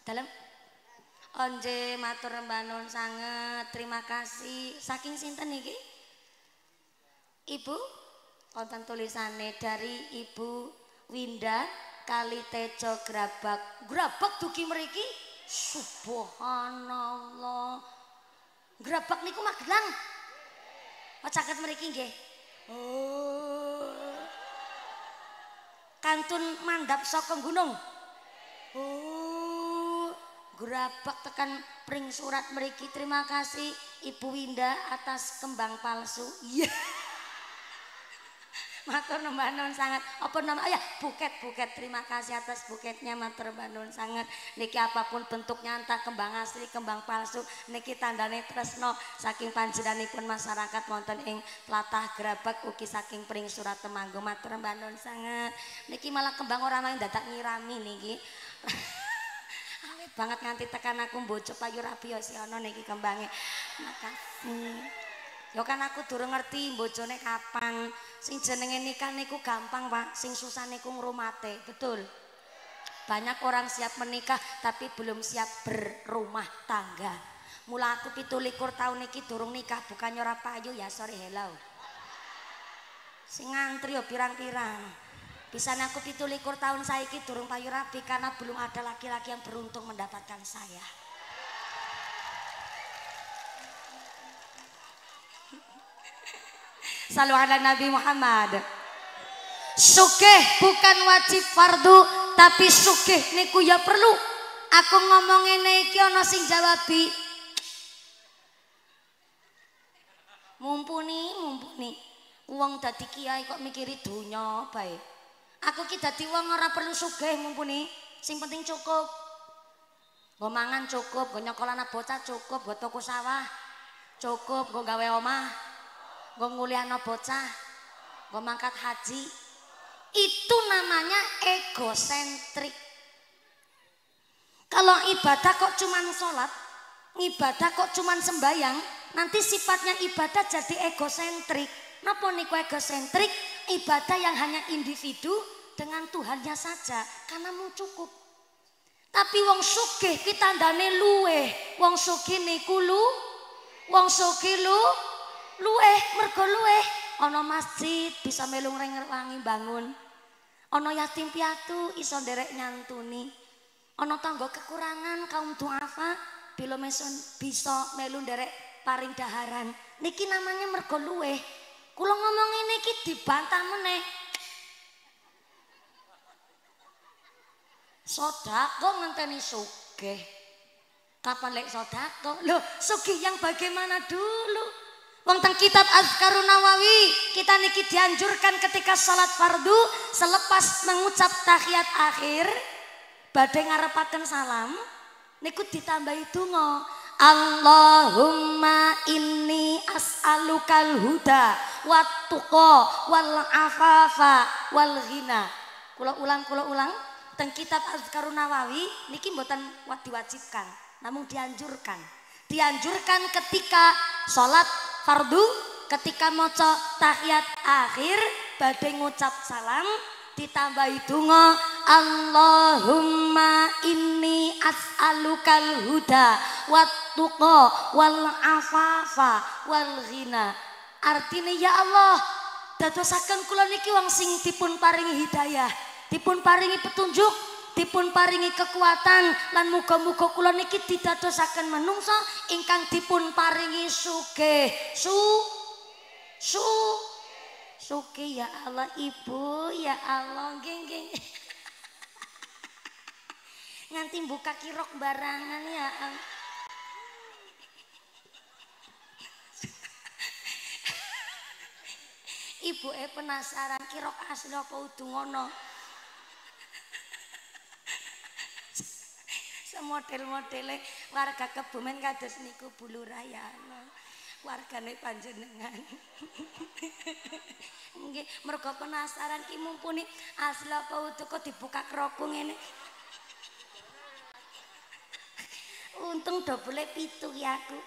Dalem Onje matur mbanun sangat terima kasih saking sinten iki Ibu wonten tulisane dari Ibu Winda Kali Tejo Grabak Grabak dugi mriki Subhanallah Grabak niku Magelang Pacaket mriki nggih Oh kantun mandap sokong gunung oh gerabak tekan pring surat meriki terima kasih Ibu Winda atas kembang palsu iya yeah. Matur nuwun sangat. Apa nama? Oh ya, buket-buket. Terima kasih atas buketnya matur nuwun sangat. Niki apapun bentuknya entah kembang asli, kembang palsu, niki tandane tresno saking panjenenganipun masyarakat wonten ing Tlatah Grabek ugi saking Pring Surat Temanggung. Matur nuwun sangat. Niki malah kembang orang lain datang nyirami niki. Awet banget nganti tekan aku mbocok payu rapi ya ono niki kembangnya. Makasih. Ya kan aku durung ngerti bojone kapan. Sing jenenge nikah niku gampang, Pak. Sing susah niku ngrumate. Betul. Banyak orang siap menikah tapi belum siap berumah tangga. Mula aku pitulikur tahun niki durung nikah bukan ora payu ya sorry hello. Sing ngantri yo pirang-pirang. Pisan aku pitulikur tahun saiki durung payu rapi karena belum ada laki-laki yang beruntung mendapatkan saya. Salu ala Nabi Muhammad. Sukeh bukan wajib fardu, tapi sukeh niku ya perlu. Aku ngomongin iki ono sing jawabi. Mumpuni, mumpuni. Uang dadi kiai kok mikiri itu nyopai. Aku kita dadi wong ora perlu sukeh mumpuni, sing penting cukup. Nggo mangan cukup, nggo nyekolah anak bocah cukup, Gue toko sawah cukup, Gue gawe omah gue no bocah, gue mangkat haji. Itu namanya egosentrik. Kalau ibadah kok cuman sholat, ibadah kok cuman sembayang, nanti sifatnya ibadah jadi egosentrik. Napa niku egosentrik? Ibadah yang hanya individu dengan Tuhannya saja, karena mau cukup. Tapi wong sugih kita dane luwe, wong sugih niku lu, wong sugih lu, luweh mergo luweh ana masjid bisa melu ngrewangi bangun ana yatim piatu iso nderek nyantuni ana tangga kekurangan kaum duafa bila mesen bisa melu nderek paring daharan niki namanya mergo luweh kula ngomong ini iki dibantah meneh sodako ngenteni sugih kapan lek sodako lho sugih yang bagaimana dulu Wong teng kitab Azkarun Nawawi kita niki dianjurkan ketika salat fardu selepas mengucap tahiyat akhir badai ngarepaken salam niku ditambahi donga Allahumma inni as'alukal huda wattuqa wal afafa wal ghina kula ulang kula ulang teng kitab Azkarun Nawawi niki mboten diwajibkan namun dianjurkan dianjurkan ketika salat fardu ketika moco tahiyat akhir badai ngucap salam ditambahi dungo Allahumma inni as'alukal huda wattuqa wal afafa wal ghina artinya ya Allah dadosaken kula niki wong sing dipun paringi hidayah dipun paringi petunjuk dipun paringi kekuatan lan muga-muga kula niki didadosaken menungso ingkang dipun paringi sugih su su Suki ya Allah ibu ya Allah geng geng nganti buka kirok barangan ya ibu eh penasaran kirok asli apa udu ngono semodel-modele warga kebumen kados niku bulu raya wargane panjenengan nggih mergo penasaran ki mumpuni asli apa kok dibuka kroku ngene untung boleh pitu ya aku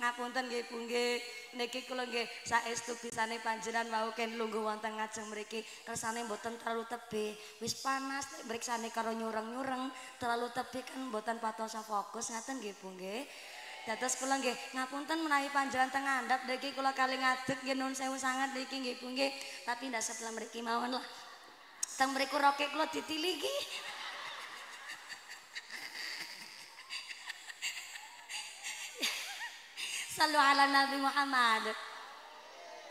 ngapunten nggih Bu nggih niki kula nggih saestu bisane panjenengan wau ken lungo wonten ngajeng mriki kersane mboten terlalu tebe, wis panas mriksane karo nyureng-nyureng terlalu tebih kan mboten patos fokus ngaten nggih Bu nggih dados kula nggih ngapunten menawi panjenengan teng niki kula kali ngadeg nggih nuwun sewu sanget niki nggih Bu nggih tapi ndak sepele mriki mawon lah tang mriku rokek kula ditili nggih Salu ala Nabi Muhammad.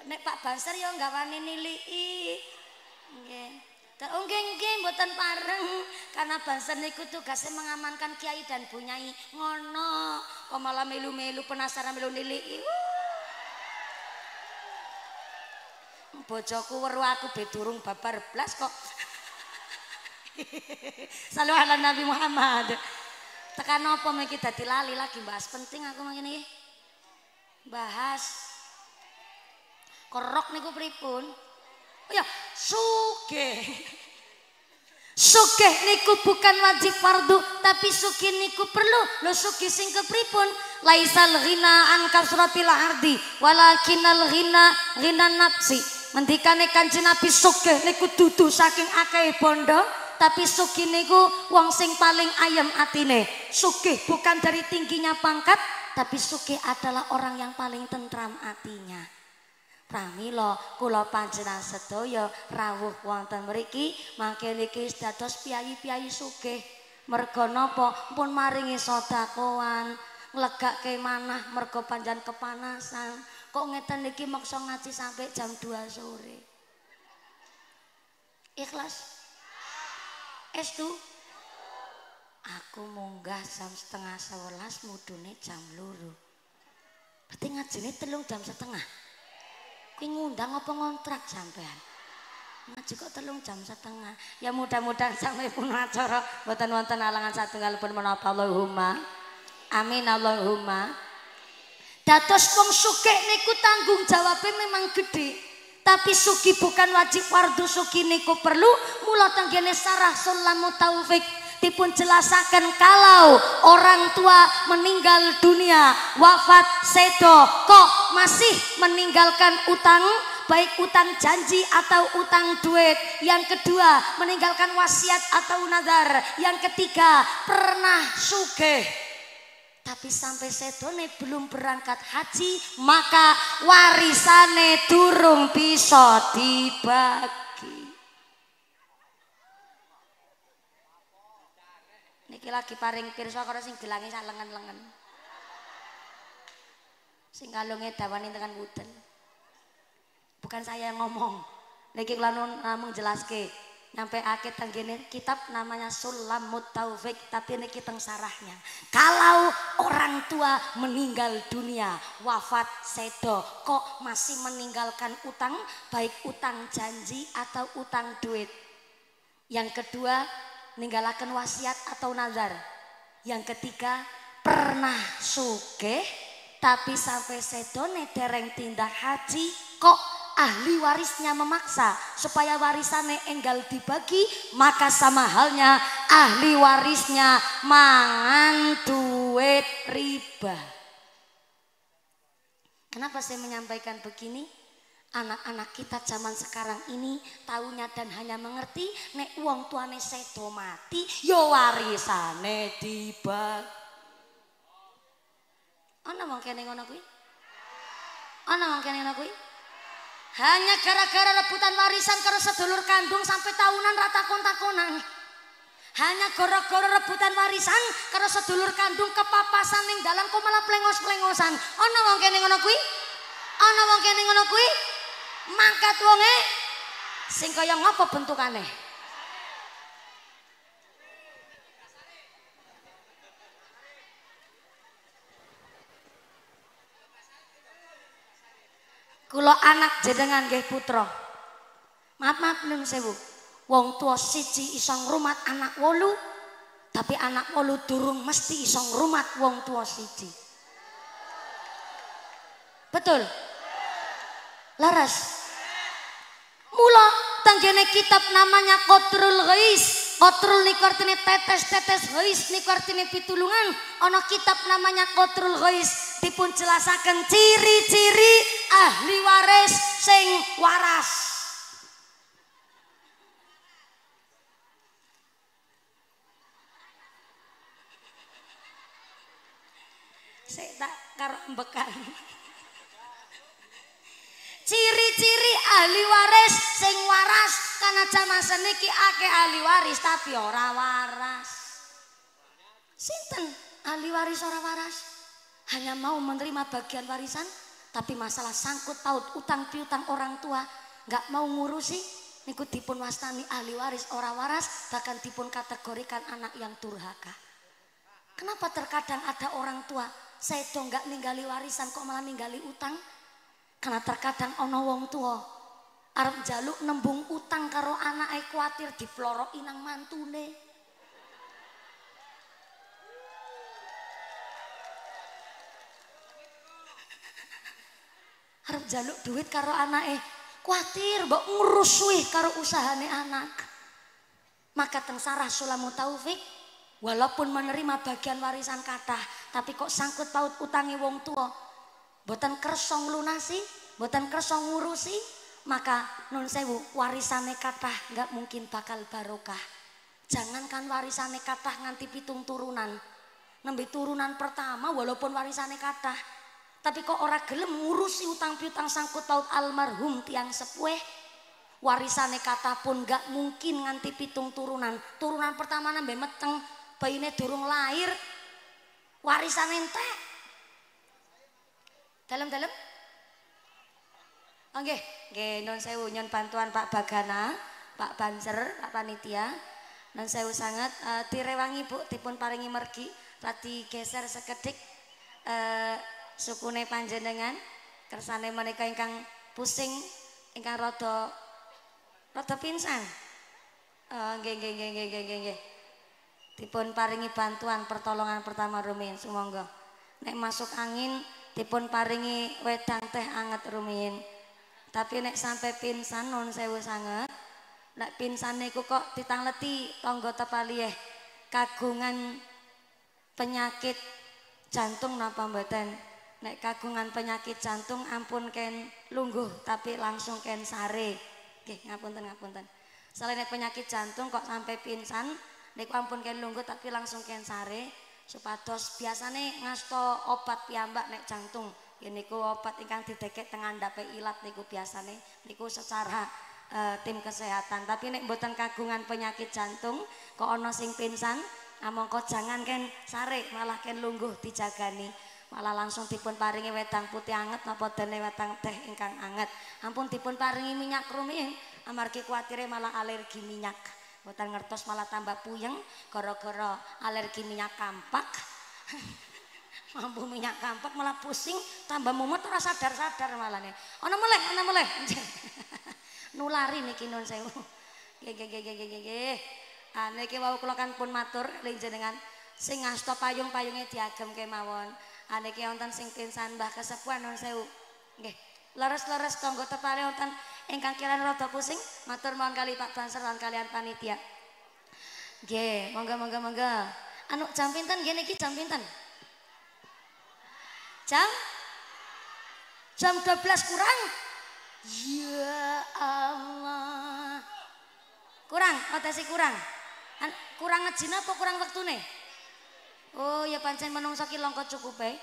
Nek Pak Basar yo enggak wani nili. Nggih. Oh nggih nggih mboten pareng karena Banser niku tugasnya mengamankan kiai dan bunyai ngono kok malah melu-melu penasaran melu niliki. Bojoku waru aku bedurung babar blas kok. Salu ala Nabi Muhammad. Tekan apa miki dadi lali lagi bahas penting aku mangkene bahas korok niku pripun oh ya suke, suke niku bukan wajib fardu, tapi suki niku perlu. Lo suki sing kepripun? Laisal ghina an kasratil ardi, walakinal ghina ghina nafsi. Mendikane Kanjeng Nabi sugih niku dudu saking akeh bondo, tapi suki niku wong sing paling ayam atine. suki bukan dari tingginya pangkat, tapi suki adalah orang yang paling tentram hatinya. lo, kulo panjenan sedoyo, rawuh wonten meriki, mangkeliki status piayi-piayi suki. Mergo nopo, pun maringi sodakoan, lega ke mana, mergo panjan kepanasan. Kok ngeten niki maksa ngaji sampai jam 2 sore. Ikhlas. Estu. tuh. aku munggah jam setengah sewelas mudune jam luru berarti ngajinnya telung jam setengah kuwi ngundang apa ngontrak sampean ngaji kok telung jam setengah ya mudah-mudahan sampai pun acara buatan wonten alangan satu pun menapa Allahumma amin Allahumma datos pung suki niku tanggung jawabnya memang gede tapi suki bukan wajib fardu suki niku perlu mula tanggene sarah sulamu taufik dipun jelasaken kalau orang tua meninggal dunia wafat sedo kok masih meninggalkan utang baik utang janji atau utang duit yang kedua meninggalkan wasiat atau nazar yang ketiga pernah sugeh tapi sampai sedone belum berangkat haji maka warisane durung bisa dibagi Niki lagi paring pirsa karo sing gelange sak lengen-lengen. Sing kalunge dawane tekan wuten. Bukan saya yang ngomong. Niki kula namung jelaske nyampe akhir tenggene kitab namanya Sulamut Taufik tapi ini teng sarahnya kalau orang tua meninggal dunia wafat sedo kok masih meninggalkan utang baik utang janji atau utang duit yang kedua ninggalakan wasiat atau nazar. Yang ketiga, pernah suke tapi sampai sedone dereng tindak haji kok ahli warisnya memaksa supaya warisannya enggal dibagi maka sama halnya ahli warisnya mangan duit riba. Kenapa saya menyampaikan begini? anak-anak kita zaman sekarang ini taunya dan hanya mengerti nek uang tuane seto mati yo warisane dibag ana wong kene ngono kuwi ana wong kene ngono kuwi hanya gara-gara rebutan warisan karo sedulur kandung sampai tahunan rata kontak-konan hanya gara-gara rebutan warisan karo sedulur kandung kepapasan yang dalam kok malah plengos-plengosan ana wong kene ngono kuwi ana wong kene ngono kuwi Mangkat wonge sing kaya ngopo bentukane? Kula anak jenengan nggih putra. Maaf maaf nun sewu. Wong tua siji isong rumat anak wolu, tapi anak wolu durung mesti isong rumat wong tua siji. Betul. Laras. Mula tanggene kitab namanya Kotrul Ghais. Kotrul niku artine tetes-tetes ghais niku artine pitulungan. ono kitab namanya Kotrul Ghais dipun jelasaken ciri-ciri ahli waris sing waras. Saya tak karo mbekan. Ciri-ciri ahli waris sing waras karena masene ki ake ahli waris tapi ora waras. Sinten ahli waris ora waras? Hanya mau menerima bagian warisan tapi masalah sangkut paut utang piutang orang tua nggak mau ngurusi niku dipun wastani ahli waris ora waras bahkan dipun kategorikan anak yang durhaka kenapa terkadang ada orang tua saya dong nggak ninggali warisan kok malah ninggali utang karena terkadang ono wong tua Arab jaluk nembung utang karo anake di floro inang mantune. Arab jaluk duit karo anak khawatir bok ngurusui karo usahane anak. Maka terserah sulamutauvik sulamu taufik walaupun menerima bagian warisan kata tapi kok sangkut paut utangi wong tua, Boten kersong lunasi, boten kersong ngurusi, maka nun sewu warisane kata nggak mungkin bakal barokah. Jangankan warisane kata nganti pitung turunan. Nembe turunan pertama walaupun warisane kata, tapi kok orang gelem ngurusi utang piutang sangkut paut almarhum tiang sepueh warisane kata pun nggak mungkin nganti pitung turunan turunan pertama nambe meteng bayine durung lahir, warisane entek dalam-dalam? Oke, okay. non sewu nyon bantuan Pak Bagana, Pak Banser, Pak Panitia. Non saya sewu sangat uh, direwangi Bu tibun paringi merki rati geser sekedik uh, sukune dengan kersane mereka ingkang pusing ingkang roto roto pinsang. Oke, oke, oke, oke, oke, oke. Tipun paringi bantuan pertolongan pertama rumiyin semoga. Nek masuk angin dipun paringi wedang teh anget rumiyin. Tapi nek sampai pingsan non sewu sanget, nek pinsan niku kok ditangleti tangga tepaliyeh kagungan penyakit jantung napa mboten? Nek kagungan penyakit jantung ampun ken lungguh tapi langsung ken sare. Nggih, ngapunten ngapunten. Selain penyakit jantung kok sampai pingsan niku ampun ken lungguh tapi langsung ken sare. supados biasane ngasto obat piyambak nek jantung niku obat ingkang didekek teng andape ilat niku biasane niku secara eh, tim kesehatan tapi nek mboten kagungan penyakit jantung kok ana sing pingsan amangka ah, jangan ken sare malah ken lungguh dijagani malah langsung dipun paringi wedang putih anget napa dene wedang teh ingkang anget ampun dipun paringi minyak rumi amargi kuatire malah alergi minyak Boten ngertos malah tambah puyeng gara-gara alergi minyak kampak. Mampu minyak kampak malah pusing, tambah mumet ora sadar-sadar malah nih. Ana meleh, ana meleh. Nulari niki nun sewu. Nggih nggih nggih nggih nggih. Ah niki wau kula kan pun matur lan jenengan sing ngasta payung-payunge diagemke mawon. Ah niki wonten sing pingsan Mbah Kesepuan nun sewu. Nggih. Leres-leres kanggo tepare wonten ingkang kira rada pusing matur mohon kali Pak Banser lan kalian panitia nggih monggo monggo monggo anu jam pinten nggih niki jam pinten jam jam 12 kurang ya Allah kurang potensi kurang kurang ngejina apa kurang waktu nih oh ya pancen menungso ki longko cukup eh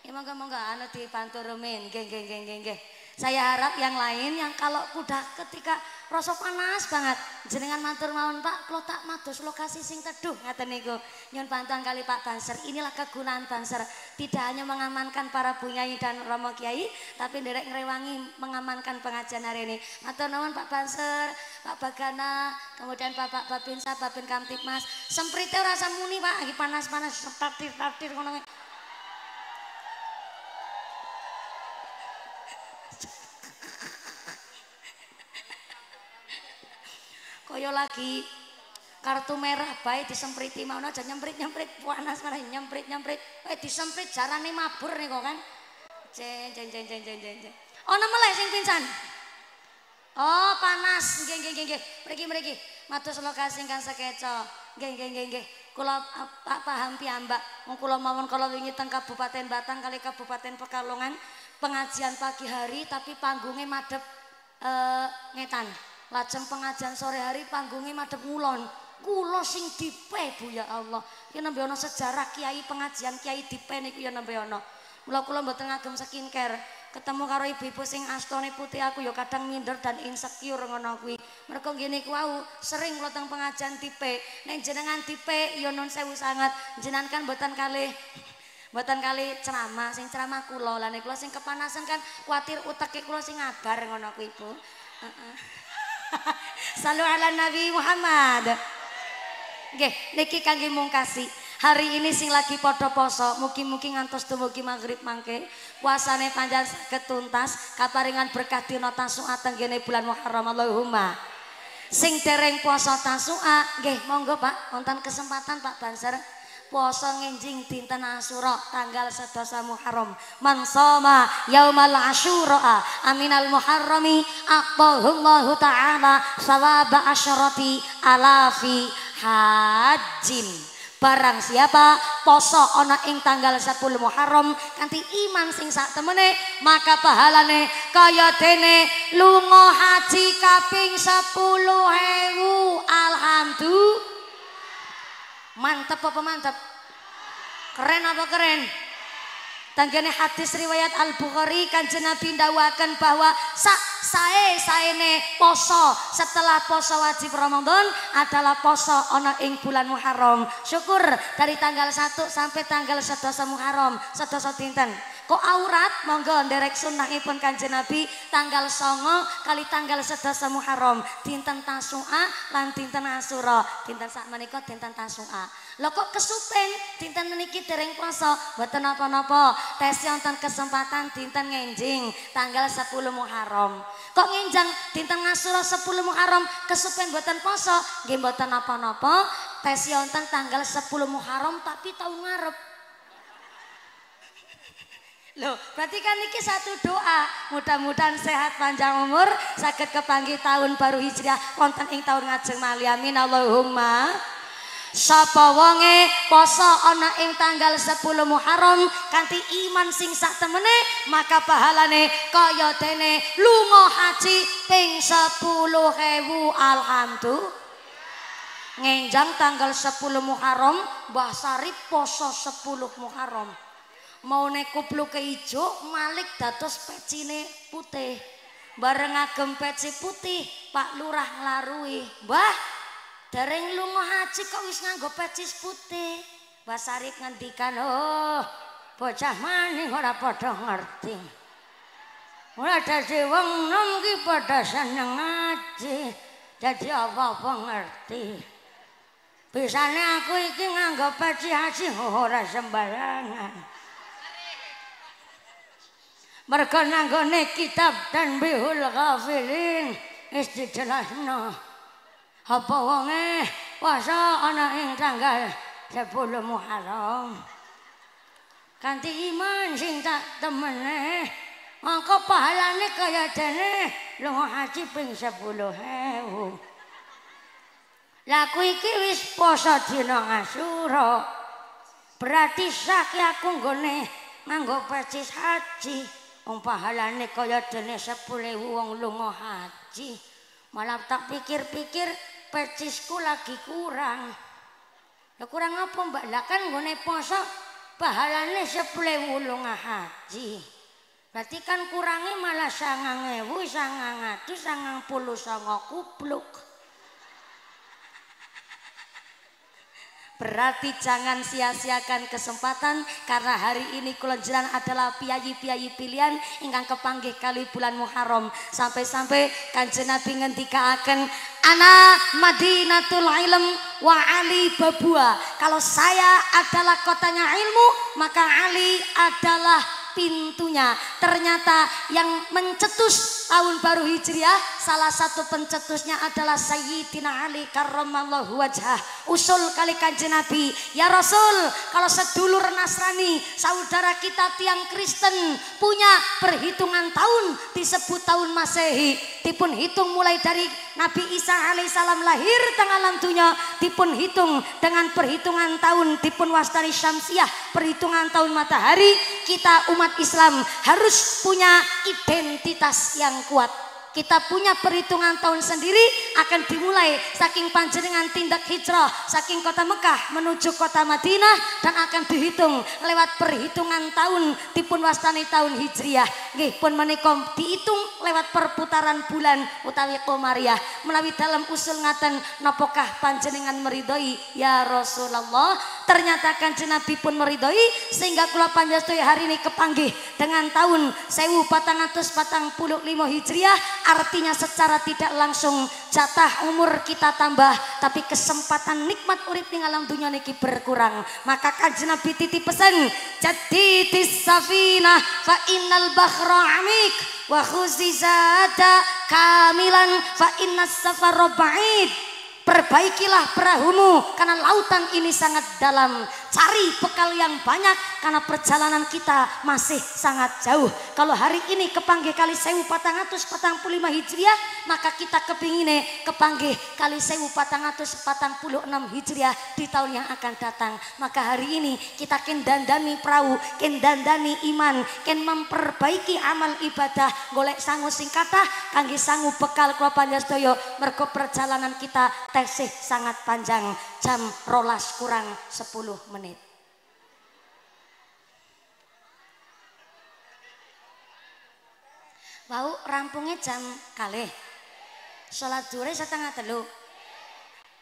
ya monggo monggo anu dipantu rumin nggih nggih nggih nggih nggih Saya harap yang lain yang kalau udah ketika rasa panas banget jenengan matur mawon Pak kalau tak mados lokasi sing teduh ngaten niku. Nyun bantuan kali Pak Banser. Inilah kegunaan Banser. Tidak hanya mengamankan para bunyai dan romo kiai tapi nderek ngerewangi mengamankan pengajian hari ini. Matur nuwun Pak Banser, Pak Bagana, kemudian Pak Pak Babinsa, Babin Kamtipmas. Semprite rasa muni Pak, lagi panas-panas seperti tertir, ngono. kaya lagi kartu merah bae disempriti mauna aja nyemprit-nyemprit panas malah nyemprit-nyemprit bae eh, disemprit jarane mabur nih kok kan jeng jeng jeng jeng jeng jeng ana oh, sing pingsan oh panas nggih nggih nggih nggih mriki mriki matur sela kasih kang sekeca nggih nggih nggih nggih kula ah, tak paham piyambak mung kula mawon kala wingi teng kabupaten Batang kali kabupaten Pekalongan pengajian pagi hari tapi panggungnya madep uh, eh, ngetan Lajeng pengajian sore hari panggungi madep ngulon. Kulo sing dipe bu ya Allah. Ya nambah ono sejarah kiai pengajian kiai dipe nih ya nambah ono. Mula kulo mbak tengah gem skincare. Ketemu karo ibu-ibu sing astone putih aku ya kadang minder dan insecure ngono kuwi. Mergo ngene kuwi sering kulo pengajian dipe. Nek jenengan dipe ya nun sewu sangat. Jenengan kan mboten kali. Buatan kali ceramah, sing ceramah kulo, lani kulo sing kepanasan kan khawatir utak e kulo sing ngabar ngono kuwi ibu. Uh Salu ala Nabi Muhammad. Nggih, niki kangge mungkasi. Hari ini sing lagi padha poso, mugi-mugi ngantos dumugi maghrib mangke, puasane panjang ketuntas tuntas, kaparingan berkah dina Tasu'a tenggene bulan Muharram Allahumma. Sing dereng puasa Tasu'a, nggih monggo Pak, wonten kesempatan Pak Banser. puasa nginjing dinten asura tanggal sedasa muharram man yaumal asyura aminal muharrami aqbalullahu ta'ala sawaba asyrati alafi hajim barang siapa poso ana ing tanggal 10 Muharram kanthi iman sing sak temene maka pahalane kaya dene lunga haji kaping 10000 alhamdulillah Mantep apa mantep? Keren apa keren? Tanggane hadis riwayat Al Bukhari kan Nabi ndawakan bahwa saya sae saene poso setelah poso wajib Ramadan adalah poso ono ing bulan Muharram. Syukur dari tanggal 1 sampai tanggal 11 Muharram, 11 dinten. kok aurat monggo nderek sunnahipun kanjeng Nabi tanggal songo kali tanggal sedasa Muharram dinten Tasu'a lan dinten Asyura dinten sak dinten Tasu'a lho kok kesupen dinten meniki dereng poso mboten napa-napa tes wonten kesempatan dinten nginjing tanggal 10 Muharram kok nginjang dinten Asyura 10 Muharram kesupen mboten poso nggih mboten napa-napa tes wonten tanggal 10 Muharram tapi tahun ngarep Loh, berarti kan ini satu doa. Mudah-mudahan sehat panjang umur. Sakit kepanggi tahun baru hijriah. Konten ing tahun ngajeng mali. Amin Allahumma. Sapa wonge poso ana ing tanggal 10 Muharram kanthi iman sing sak temene maka pahalane kaya dene lunga haji ping 10000 alhamdulillah ngenjang tanggal 10 Muharram Mbah Sari poso 10 Muharram mau nekupluk ke ijo malik dados pecine putih bareng ngagem peci putih pak lurah larui mbah dereng lungo haji kok wis nganggo peci putih mbah sarip ngendikan oh bocah maning ora padha ngerti ora dadi wong nom ki padha seneng ngaji dadi apa apa ngerti bisane aku iki nganggo peci haji ora sembarangan mereka nanggone kitab dan bihul ghafilin is dijelasno apa wonge puasa ana ing tanggal 10 Muharram kanthi iman sing tak temen eh mongko pahalane kaya dene lunga haji ping 10 ewu Laku iki wis poso dina Asyura. Berarti sak aku gone nganggo pecis haji. Wong pahalane kaya dene 10.000 wong lunga haji. Malah tak pikir-pikir pecisku lagi kurang. Ya kurang apa Mbak? Lah kan nggone poso pahalane 10.000 lunga haji. Berarti kan kurangi malah 9.000, 9.000, 9.000 kubluk. Berarti jangan sia-siakan kesempatan karena hari ini kulenjeran adalah piayi-piayi pilihan ingkang kepanggih kali bulan Muharram. Sampai-sampai Kanjeng Nabi akan ana Madinatul Ilm wa Ali Babua. Kalau saya adalah kotanya ilmu, maka Ali adalah pintunya. Ternyata yang mencetus tahun baru Hijriah salah satu pencetusnya adalah Sayyidina Ali karramallahu wajah. Usul kali kanjeng Nabi, ya Rasul, kalau sedulur Nasrani, saudara kita tiang Kristen punya perhitungan tahun disebut tahun Masehi. Dipun hitung mulai dari Nabi Isa alaihissalam lahir tengah lantunya tipun dipun hitung dengan perhitungan tahun dipun wastani syamsiah perhitungan tahun matahari kita umat umat Islam harus punya identitas yang kuat. Kita punya perhitungan tahun sendiri akan dimulai saking panjenengan tindak hijrah saking kota Mekah menuju kota Madinah dan akan dihitung lewat perhitungan tahun dipun wastani tahun hijriah nggih pun menikom dihitung lewat perputaran bulan utawi komariah melalui dalam usul ngaten napokah panjenengan meridoi ya Rasulullah ternyata kanjeng Nabi pun meridhoi sehingga kula panjastui hari ini kepanggih dengan tahun sewu patang patang limo Hijriah artinya secara tidak langsung jatah umur kita tambah tapi kesempatan nikmat urip di alam dunia niki berkurang maka kanjeng Nabi titip pesan jadi safinah fa innal bakhra amik wa khuzizada kamilan fa innas safar ba'id Perbaikilah perahumu karena lautan ini sangat dalam cari bekal yang banyak karena perjalanan kita masih sangat jauh. Kalau hari ini kepanggih kali sewu patang atus patang puluh lima hijriah, maka kita kepingine kepanggih kali sewu patang atus patang puluh enam hijriah di tahun yang akan datang. Maka hari ini kita kendandani perahu, kendandani iman, ken memperbaiki amal ibadah, golek sangu singkata, kangi sangu bekal kula panjastaya mergo perjalanan kita tesih sangat panjang jam rolas kurang 10 menit. Bau rampungnya jam kalih. Sholat duri setengah teluk.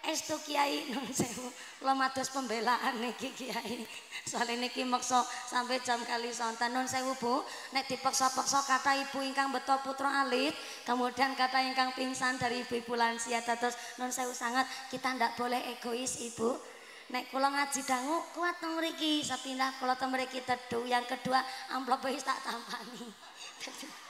Estu kiai nung sewu lemados pembelaan niki kiai. Soale niki maksa sampai jam kali sonten nun sewu Bu, nek dipaksa-paksa kata ibu ingkang beto putra alit, kemudian kata ingkang pingsan dari ibu-ibu lansia terus nun sewu sangat kita ndak boleh egois Ibu. Nek kula ngaji dangu kuat nang mriki, sepindah kula teng mriki teduh yang kedua amplop wis tak tampani.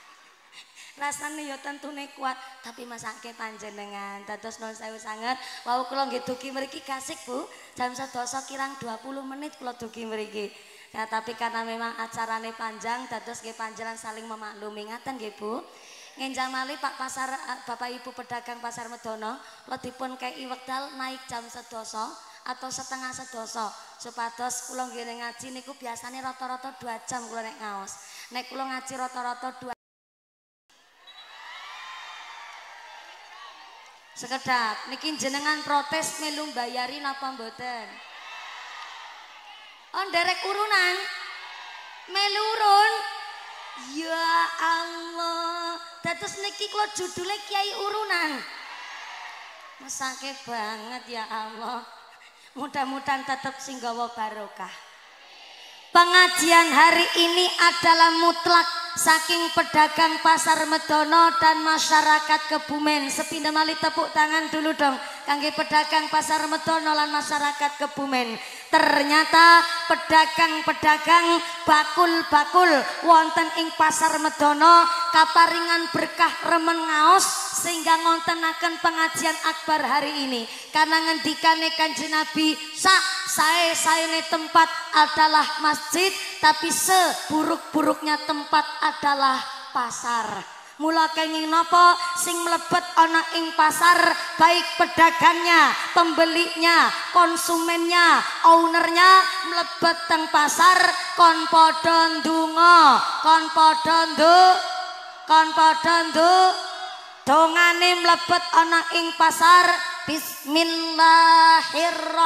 rasane ya tentune kuat tapi masake panjenengan dados non sewu sanget wau kula nggih dugi mriki kasik Bu jam sedasa kirang 20 menit kula dugi mriki ya, tapi karena memang acarane panjang dados nggih panjenengan saling memaklumi ngaten nggih Bu Ngenjang mali Pak Pasar eh, Bapak Ibu pedagang Pasar Medono lo dipun kei wekdal naik jam sedoso atau setengah sedoso supados kula nggih ngaji niku biasane rata-rata 2 jam kula nek ngaos nek kula ngaji rata-rata 2 Sekedap, niki jenengan protes melu bayarin apa mboten? Onderek oh, derek urunan, melurun, ya Allah. Datus niki kalau judulnya kiai urunan. Mesake banget ya Allah. Mudah-mudahan tetap singgawa barokah. Pengajian hari ini adalah mutlak saking pedagang pasar medono dan masyarakat kebumen sepindah mali tepuk tangan dulu dong kangge pedagang pasar medono dan masyarakat kebumen ternyata pedagang-pedagang bakul-bakul wonten ing pasar medono kaparingan berkah remen ngaos sehingga ngontenaken pengajian akbar hari ini karena ngendikane kanji nabi sak saya ini tempat adalah masjid, tapi seburuk-buruknya tempat adalah pasar. Mula kenging nopo sing melebet ana ing pasar baik pedagangnya, pembelinya, konsumennya, ownernya melebet teng pasar kon podon dungo kon podon du kon padha nduk. Dongane melebet ana ing pasar Bismillah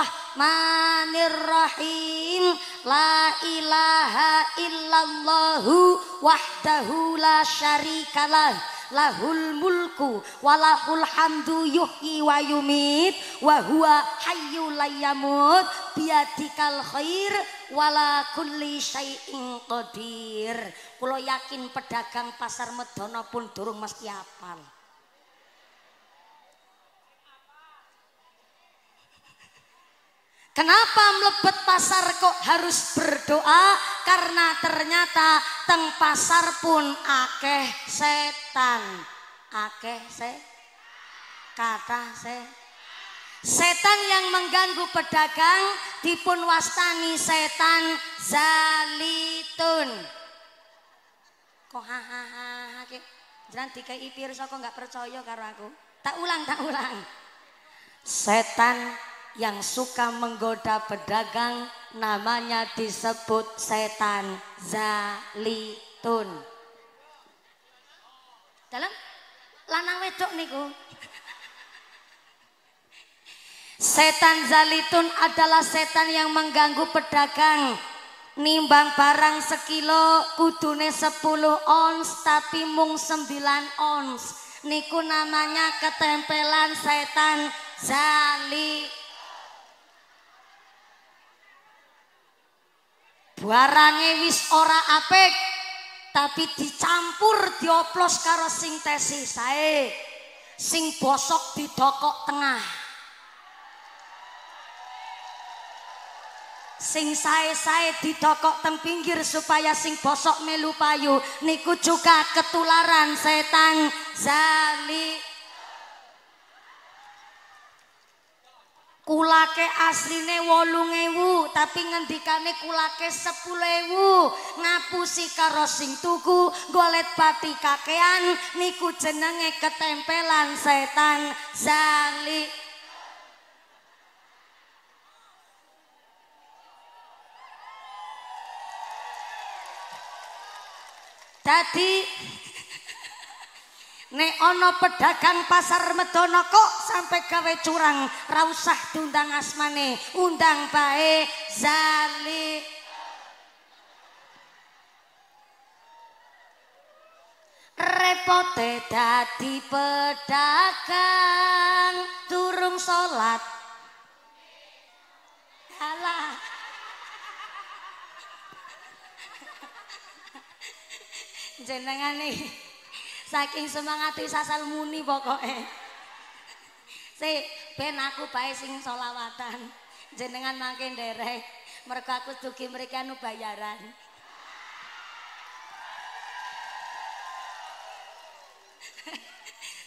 Bismillahirrahmanirrahim La ilaha illallahu wahdahu la syarikalah lahul mulku walahul hamdu yuhyi wa yumit wa huwa hayyul yamut biadikal khair wala kulli syai'in qadir kula yakin pedagang pasar medono pun durung mesti apal Kenapa melepet pasar kok harus berdoa? Karena ternyata teng pasar pun akeh setan. Akeh se kata se Setan yang mengganggu pedagang dipun wastani setan zalitun. Kok hahaha, ha ha ha Jangan dikei pirsa kok nggak percaya karo aku. Tak ulang, tak ulang. Setan yang suka menggoda pedagang namanya disebut setan zalitun. Dalam lanang wedok niku. Setan zalitun adalah setan yang mengganggu pedagang. Nimbang barang sekilo kudune 10 ons tapi mung 9 ons. Niku namanya ketempelan setan zalitun. Barangnya wis ora apik tapi dicampur dioplos karo sintesis sae. Sing bosok didokok tengah. Sing sae-sae didokok teng pinggir supaya sing bosok melu payu niku juga ketularan setan zalim. Kulake asline 8000 tapi ngendikane kulake 10000 ngapusi karo sing tuku golet pati kakean niku jenenge ketempelan setan zali Dadi Nek ana pedagang pasar Medono kok sampe gawe curang, ra usah diundang asmane, undang bae Zali. Repote dadi pedagang durung salat. Halah. Jenengan iki Saking semangati sasal muni pokoknya. Si, ben aku bae sing solawatan. Jenengan makin derek. Mereka aku dugi mereka nu bayaran.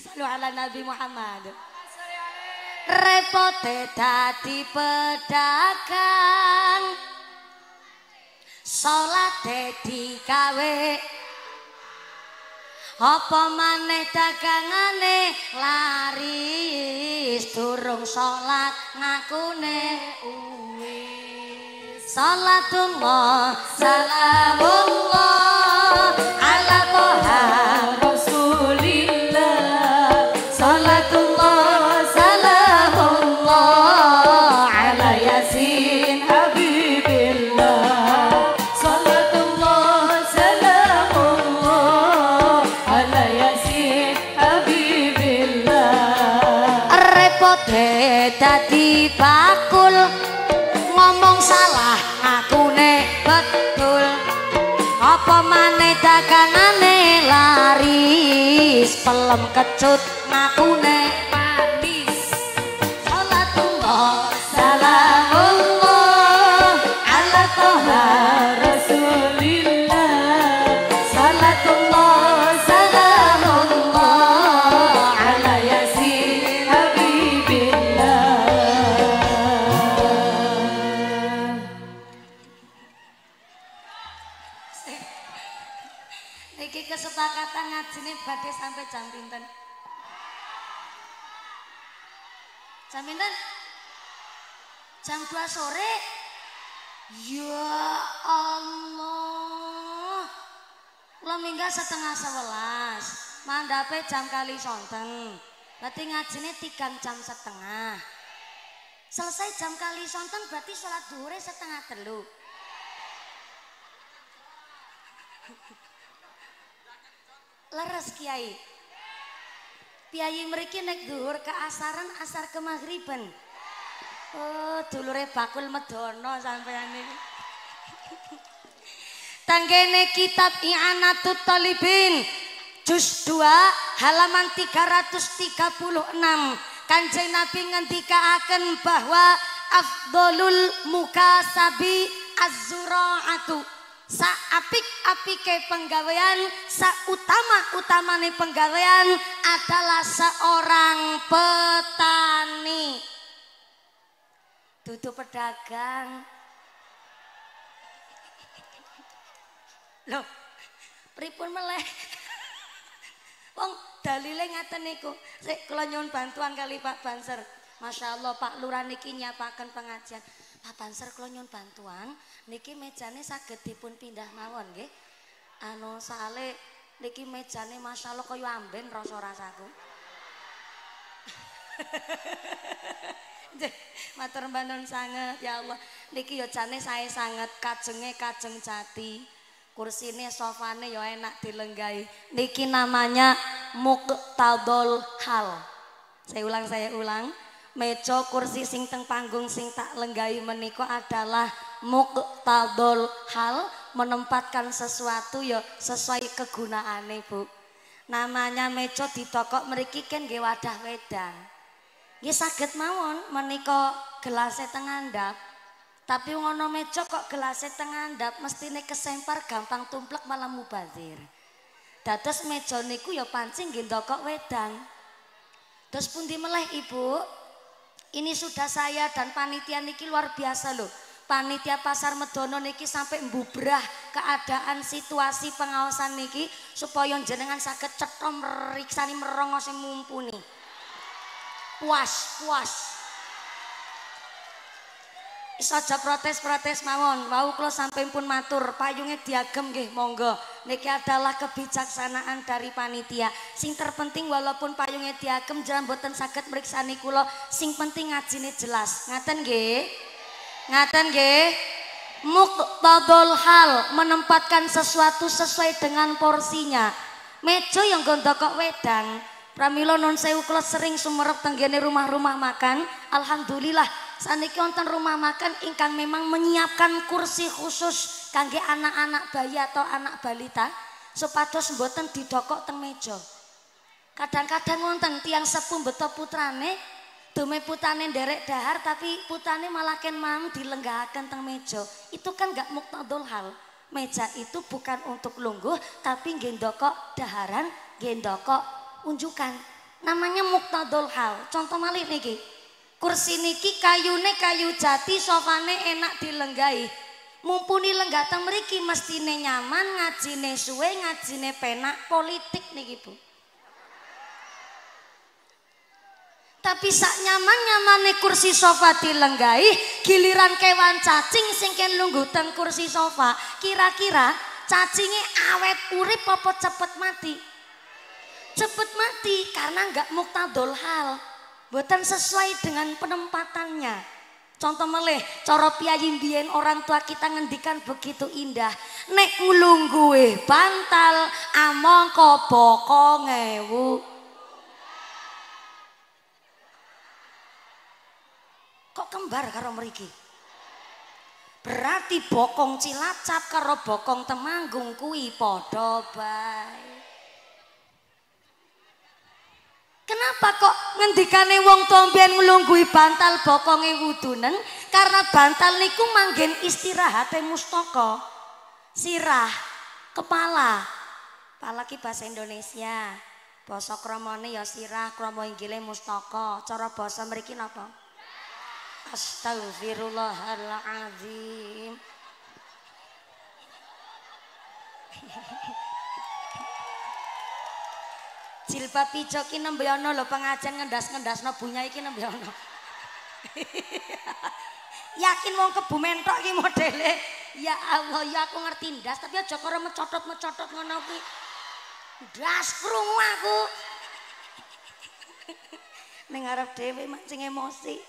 Salu ala Nabi Muhammad. Repotetati dadi pedagang. Salat dadi apa maneh dagangane laris durung salat ngakune uwis salatullah salamullah pelem kecut ngatune jam 2 sore ya Allah kula minggah setengah 11 mandape jam kali sonten berarti ngajine 3 jam setengah selesai jam kali sonten berarti sholat duhure setengah telu leres kiai Piyayi mriki nek ke asaran asar ke maghriban. Oh, dulure bakul medono sampai ini Tanggene kitab I'anatut Talibin juz 2 halaman 336. Kanjeng Nabi ngendikaaken bahwa afdolul mukasabi az sa apik apike penggawean sa utama utamane penggawean adalah seorang petani tutup pedagang loh pripun meleh wong dalile ngaten niku sik kula nyuwun bantuan kali Pak Banser Masya Allah Pak Lurah niki nyiapaken pengajian Pak Banser kula nyuwun bantuan niki mejane saged dipun pindah mawon nggih anu sale niki mejane masyaallah kaya amben rasa-rasaku matur banun sanget ya Allah niki yo jane sae sanget kajenge kajeng jati kursine sofane yo enak dilenggahi niki namanya muktadol hal saya ulang saya ulang meja kursi sing teng panggung sing tak lenggahi menika adalah muktadol hal menempatkan sesuatu ya sesuai kegunaannya bu namanya meco di toko meriki kan gak wadah wedang gak sakit mawon gelas gelasnya tengandap tapi ngono meco kok gelasnya tengandap mestine kesempar gampang tumplek malah mubazir dados meco niku ya pancing gak toko wedang terus pun dimeleh ibu ini sudah saya dan panitia niki luar biasa loh panitia pasar medono niki sampai mbubrah keadaan situasi pengawasan niki supaya jenengan sakit cetro meriksani merongosi mumpuni puas puas saja protes protes mawon mau kalau sampai pun matur payungnya diagem gih monggo niki adalah kebijaksanaan dari panitia sing terpenting walaupun payungnya diagem jangan buatan sakit meriksa kula sing penting ngajini jelas ngaten gih Ngaten nggih. Muktadul hal menempatkan sesuatu sesuai dengan porsinya. Meja yang gondokok wedang, pramila non sewu kula sering sumerep tenggene rumah-rumah makan. Alhamdulillah saniki wonten rumah makan ingkang memang menyiapkan kursi khusus kangge anak-anak bayi atau anak balita supados mboten didokok teng meja. Kadang-kadang wonten tiang sepuh beto putrane Dome putane derek dahar tapi putane malah ken mang dilenggakan teng meja. Itu kan gak muktadul hal. Meja itu bukan untuk lungguh tapi gendokok daharan, gendokok unjukan. Namanya muktadul hal. Contoh malih niki. Kursi niki kayune kayu jati, sofane enak dilenggahi. Mumpuni lenggah meriki mesti mestine nyaman, ngajine suwe, ngajine penak, politik niki Bu. Tapi sak nyaman-nyamane kursi sofa dilenggai, giliran kewan cacing singken lunggu teng kursi sofa, kira-kira cacingnya awet urip popo cepet mati? Cepet mati karena nggak muktadol hal. Buatan sesuai dengan penempatannya. Contoh meleh, coro piayin orang tua kita ngendikan begitu indah. Nek ngulung gue bantal, among boko ngewu. kok kembar karo mriki berarti bokong cilacap karo bokong temanggung kuwi padha bae kenapa kok ngendikane wong tombian ngelunggui bantal bokongnya wudunen karena bantal niku manggen istirahat mustoko sirah kepala kepala ki bahasa Indonesia bosok kromone ya sirah kromo inggile mustoko cara bosok meriki nopo Astagfirullahaladzim Jilbab ijo ki nembe ana lho pengajian ngendas-ngendasno bunyi ki nembe ana. Yakin wong kebumen tok ki modele. Ya Allah, ya aku ngerti ndas tapi aja karo mecotot-mecotot ngono ki. Ndas krungu aku. Ning arep dhewe mancing emosi.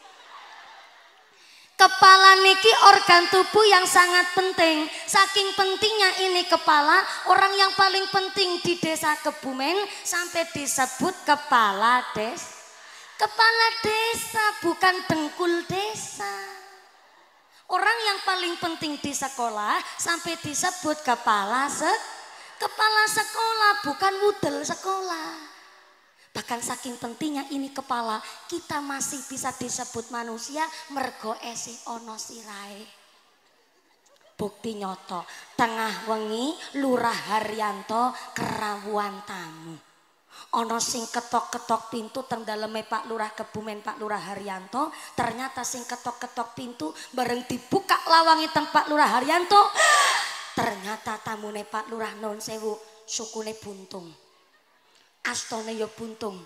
Kepala niki organ tubuh yang sangat penting. Saking pentingnya ini kepala, orang yang paling penting di desa Kebumen sampai disebut kepala desa. Kepala desa bukan dengkul desa. Orang yang paling penting di sekolah sampai disebut kepala se kepala sekolah bukan mudel sekolah. Bahkan saking pentingnya ini kepala, kita masih bisa disebut manusia mergo esi ono sirai. Bukti nyoto, tengah wengi Lurah Haryanto kerawuan tamu. Ono sing ketok-ketok pintu teng Pak Lurah Kebumen Pak Lurah Haryanto, ternyata sing ketok-ketok pintu bareng dibuka lawangi teng Pak Lurah Haryanto. Ternyata tamune Pak Lurah non sewu sukune buntung astone ya buntung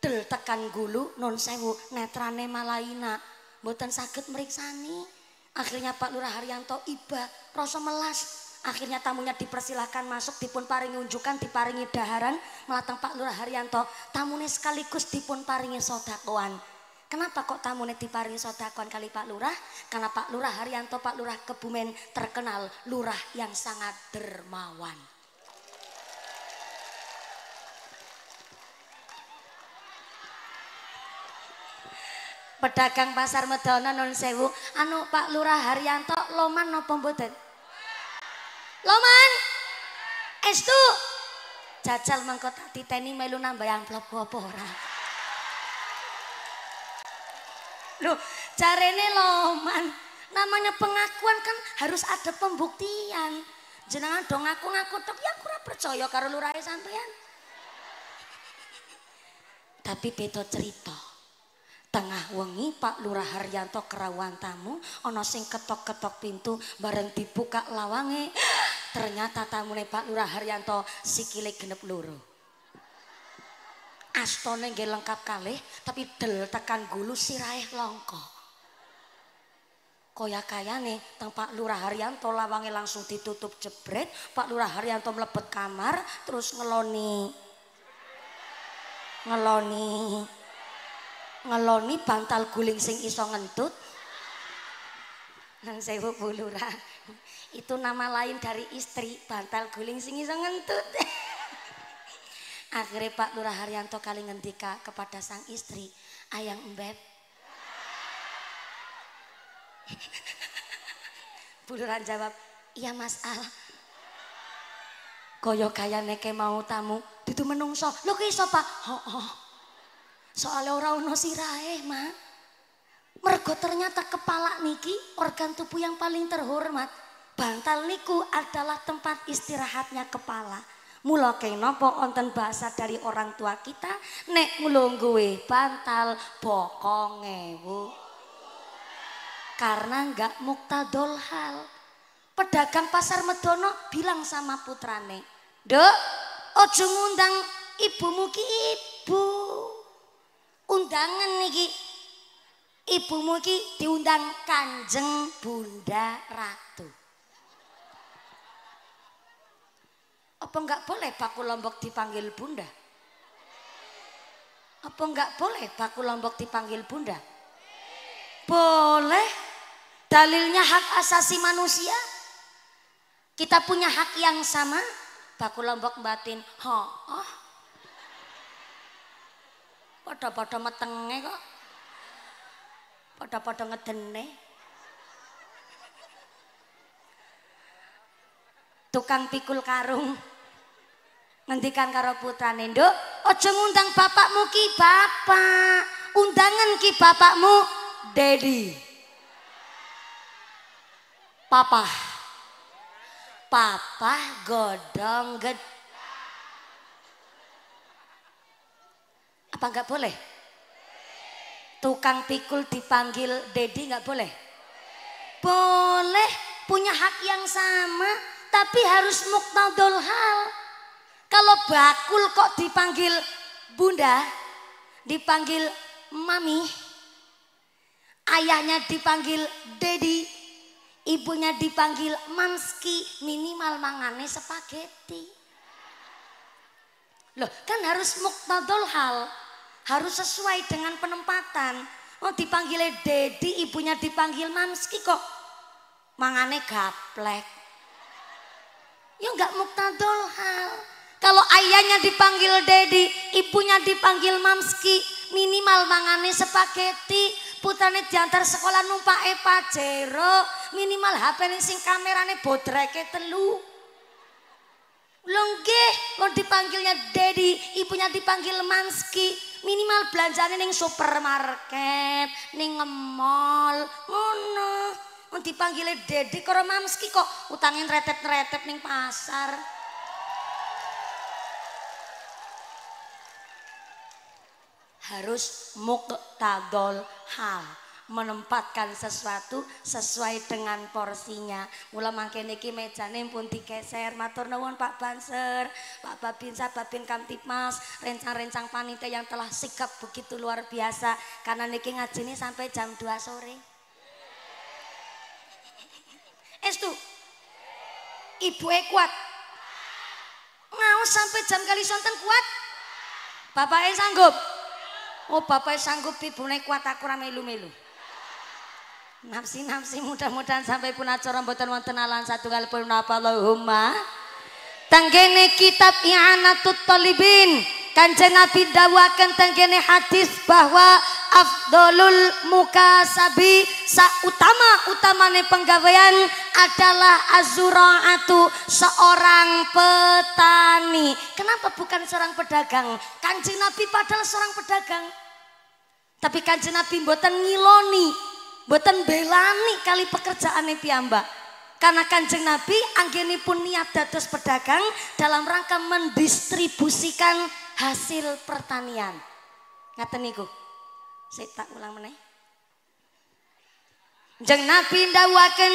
del tekan gulu non sewu netrane malaina mboten sakit meriksani akhirnya Pak Lurah Haryanto iba rasa melas Akhirnya tamunya dipersilahkan masuk, dipun paringi unjukan, diparingi daharan, melatang Pak Lurah Haryanto. Tamune sekaligus dipun paringi sodakoan. Kenapa kok tamune diparingi sodakoan kali Pak Lurah? Karena Pak Lurah Haryanto, Pak Lurah Kebumen terkenal lurah yang sangat dermawan. pedagang pasar Medana non sewu anu Pak Lurah Haryanto loman no pembuatan Loman es Estu jajal mengko tak titeni melu nambah amplop apa ora lu carene Loman namanya pengakuan kan harus ada pembuktian jenengan dong aku ngaku tok ya aku percaya karo lurah sampean tapi beda cerita Tengah wengi Pak Lurah Haryanto kerawan tamu ono sing ketok-ketok pintu bareng dibuka lawange. Ternyata tamu nih Pak Lurah Haryanto sikile genep luru. Astone nggih lengkap kali, tapi del tekan gulu sirahe longko. Kaya nih, teng Pak Lurah Haryanto lawange langsung ditutup jebret, Pak Lurah Haryanto melepet kamar terus ngeloni. Ngeloni ngeloni bantal guling sing iso ngentut. Nang sewu bulura. Itu nama lain dari istri, bantal guling sing iso ngentut. Akhirnya Pak Lurah Haryanto kali ngendika kepada sang istri, Ayang Mbep. Buluran jawab, iya Mas Al. Koyo kaya neke mau tamu, tutu menungso. lo kisah Pak? oh, oh. Soalnya orang ono sirae, Mak. Mergo ternyata kepala niki organ tubuh yang paling terhormat. Bantal niku adalah tempat istirahatnya kepala. Mula kenapa onten bahasa dari orang tua kita nek mulungguwe bantal bokong bu. Karena enggak muktadol hal. Pedagang pasar Medono bilang sama putrane, "Dok, ojo ngundang ibumu ki ibu." undangan niki ibu muki diundang Kanjeng Bunda Ratu. Apa enggak boleh Paku Lombok dipanggil Bunda? Apa enggak boleh Paku Lombok dipanggil Bunda? Boleh. Dalilnya hak asasi manusia. Kita punya hak yang sama. Paku Lombok batin. Oh, oh. padha-padha metenge kok. Padha-padha ngedene. Tukang pikul karung ngendikan karo putrane, "Nduk, aja ngundang bapakmu ki, bapak. Undangan ki bapakmu, Daddy." Papah. Papah godong gede. Apa enggak boleh? Tukang pikul dipanggil Dedi enggak boleh? Boleh punya hak yang sama tapi harus muktadol hal. Kalau bakul kok dipanggil bunda, dipanggil mami, ayahnya dipanggil dedi, ibunya dipanggil manski minimal mangane sepageti. Loh kan harus muktadol hal harus sesuai dengan penempatan. Oh dipanggilnya Dedi, ibunya dipanggil Mamski kok. Mangane gaplek. Ya enggak muktadol hal. Kalau ayahnya dipanggil Dedi, ibunya dipanggil Mamski, minimal mangane sepaketi. putrane diantar sekolah Epa e Pajero, minimal HP sing kamerane bodreke telu. Lho nggih, dipanggilnya Dedi, ibunya dipanggil Mamski, minimal belanjane ning supermarket, ning mall, ngono. Oh, Mun dipanggile Dedi karo Mamski kok utangin retet-retet ning pasar. Harus muktadol hal menempatkan sesuatu sesuai dengan porsinya. Mula niki meja nih pun digeser. Matur nuwun Pak Banser, Pak Pin Babin Kamtipmas, rencang-rencang panitia yang telah sikap begitu luar biasa karena niki nih sampai jam 2 sore. Estu. Ibu e kuat. sampai jam kali sonten kuat. Bapaknya sanggup. Oh bapaknya sanggup Ibu kuat aku ramai melu-melu. Napsi napsi mudah-mudahan sampai pun acara mboten wonten satu satunggal pun napa Allahumma. Tanggene kitab I'anatut Talibin Kanjeng Nabi dawakan tenggene hadis bahwa afdolul muka sabi utama utamane penggawean adalah azuraatu seorang petani. Kenapa bukan seorang pedagang? Kanjeng Nabi padahal seorang pedagang. Tapi kanjeng Nabi mboten ngiloni Boten belani kali pekerjaan pekerjaannya piyambak. Karena kanjeng Nabi anggini pun niat dados pedagang dalam rangka mendistribusikan hasil pertanian. Ngata niku. Saya tak ulang meneh. Jeng Nabi ndawakan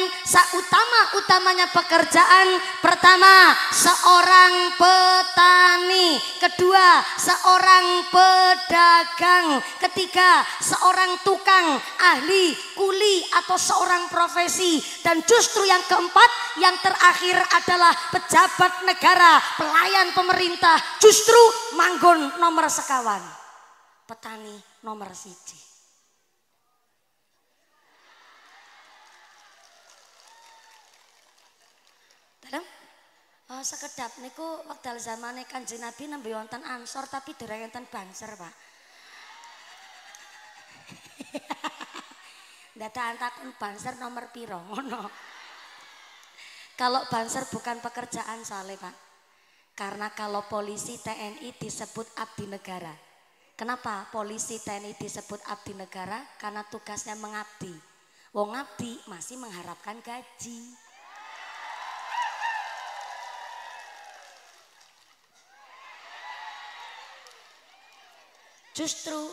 utama utamanya pekerjaan pertama seorang petani, kedua seorang pedagang, ketiga seorang tukang ahli kuli atau seorang profesi dan justru yang keempat yang terakhir adalah pejabat negara, pelayan pemerintah justru manggon nomor sekawan, petani nomor siji. Bareng? Oh, sekedap niku zaman zamane Kanjeng Nabi nembe wonten ansor tapi dereng enten banser, Pak. Data antakun banser nomor piro ngono. Kalau banser bukan pekerjaan soalnya, Pak. Karena kalau polisi TNI disebut abdi negara. Kenapa polisi TNI disebut abdi negara? Karena tugasnya mengabdi. Wong abdi masih mengharapkan gaji. Justru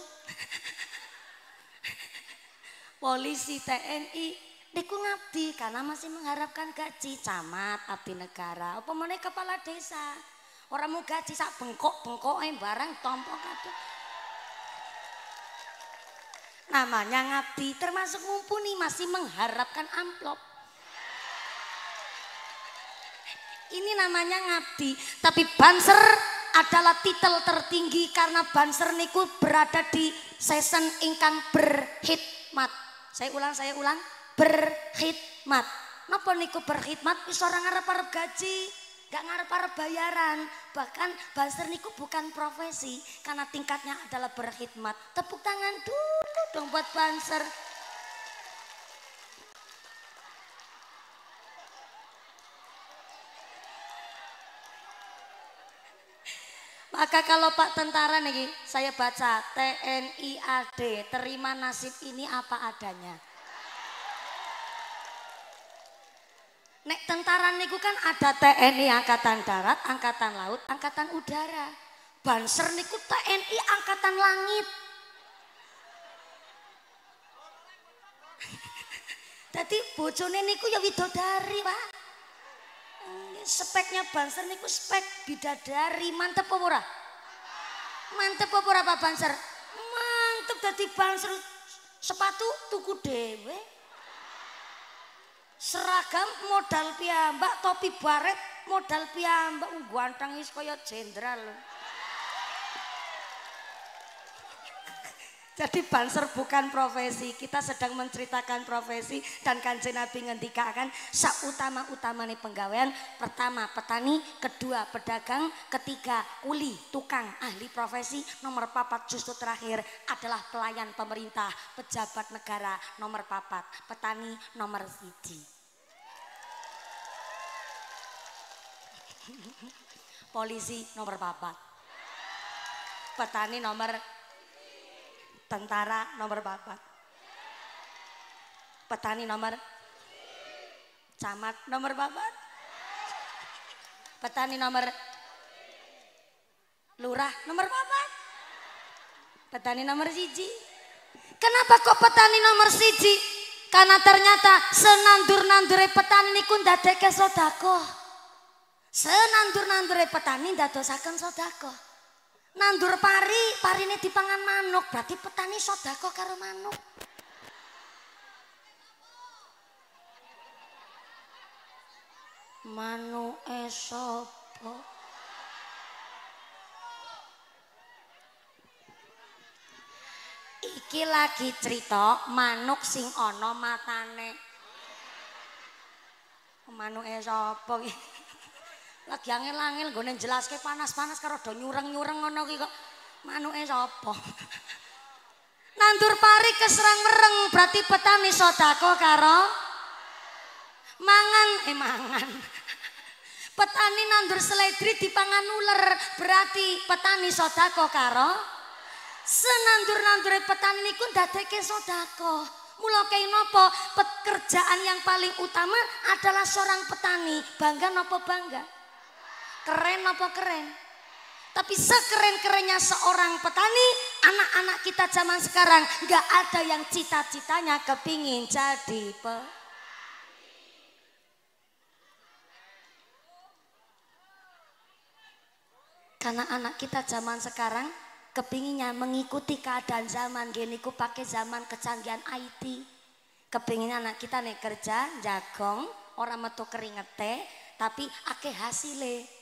polisi TNI niku ngabdi karena masih mengharapkan gaji camat abdi negara apa meneh kepala desa orang mau gaji sak bengkok bengkok barang tompok kado namanya ngabdi termasuk mumpuni masih mengharapkan amplop ini namanya ngabdi tapi banser adalah titel tertinggi karena Banser niku berada di season ingkang berhikmat Saya ulang, saya ulang, berhikmat Napa niku berhikmat Wis ora ngarep-arep gaji, gak ngarep-arep bayaran. Bahkan Banser niku bukan profesi karena tingkatnya adalah berhikmat Tepuk tangan dulu dong buat Banser. Maka kalau Pak Tentara nih, saya baca TNI AD, terima nasib ini apa adanya. Nek tentara niku kan ada TNI Angkatan Darat, Angkatan Laut, Angkatan Udara. Banser niku TNI Angkatan Langit. Jadi bojone niku ya widodari, Pak. speknya Banser niku spek bidadari mantep apa ora? Mantep apa ora Pak Banser? Mantep dadi Banser sepatu tuku dhewe. Seragam modal piambak, topi baret modal piambak, ganteng wis kaya jenderal. Lho. Jadi banser bukan profesi, kita sedang menceritakan profesi dan kanjeng Nabi ngendikakan utama utamanya penggawean pertama petani, kedua pedagang, ketiga kuli, tukang, ahli profesi, nomor papat justru terakhir adalah pelayan pemerintah, pejabat negara nomor papat, petani nomor siji. Polisi nomor papat, petani nomor Tentara nomor berapa? Petani nomor Camat nomor berapa? Petani nomor Lurah nomor berapa? Petani nomor siji. Kenapa kok petani nomor siji? Karena ternyata senandur-nandure petani ini kun dadeke sodako. Senandur-nandure petani dadosakan sotako. nandur pari, parine dipangan manuk, berarti petani sedekah karo manuk. Manuke sapa? Iki lagi cerita manuk sing ana matane. Manuke sapa iki? lagi angin-angin gue jelas panas-panas karo do nyureng-nyureng ngono ki kok manuke sapa nandur pari keserang mereng berarti petani sodako karo mangan eh mangan petani nandur seledri dipangan ular berarti petani sodako karo senandur-nandur petani ini pun dateke sodako mulau kain pekerjaan yang paling utama adalah seorang petani bangga nopo bangga Keren apa keren? Tapi sekeren-kerennya seorang petani, anak-anak kita zaman sekarang nggak ada yang cita-citanya kepingin jadi pe Karena anak kita zaman sekarang kepinginnya mengikuti keadaan zaman gini ku pakai zaman kecanggihan IT. Kepingin anak kita nih kerja jagong orang metu keringete tapi ake hasilnya.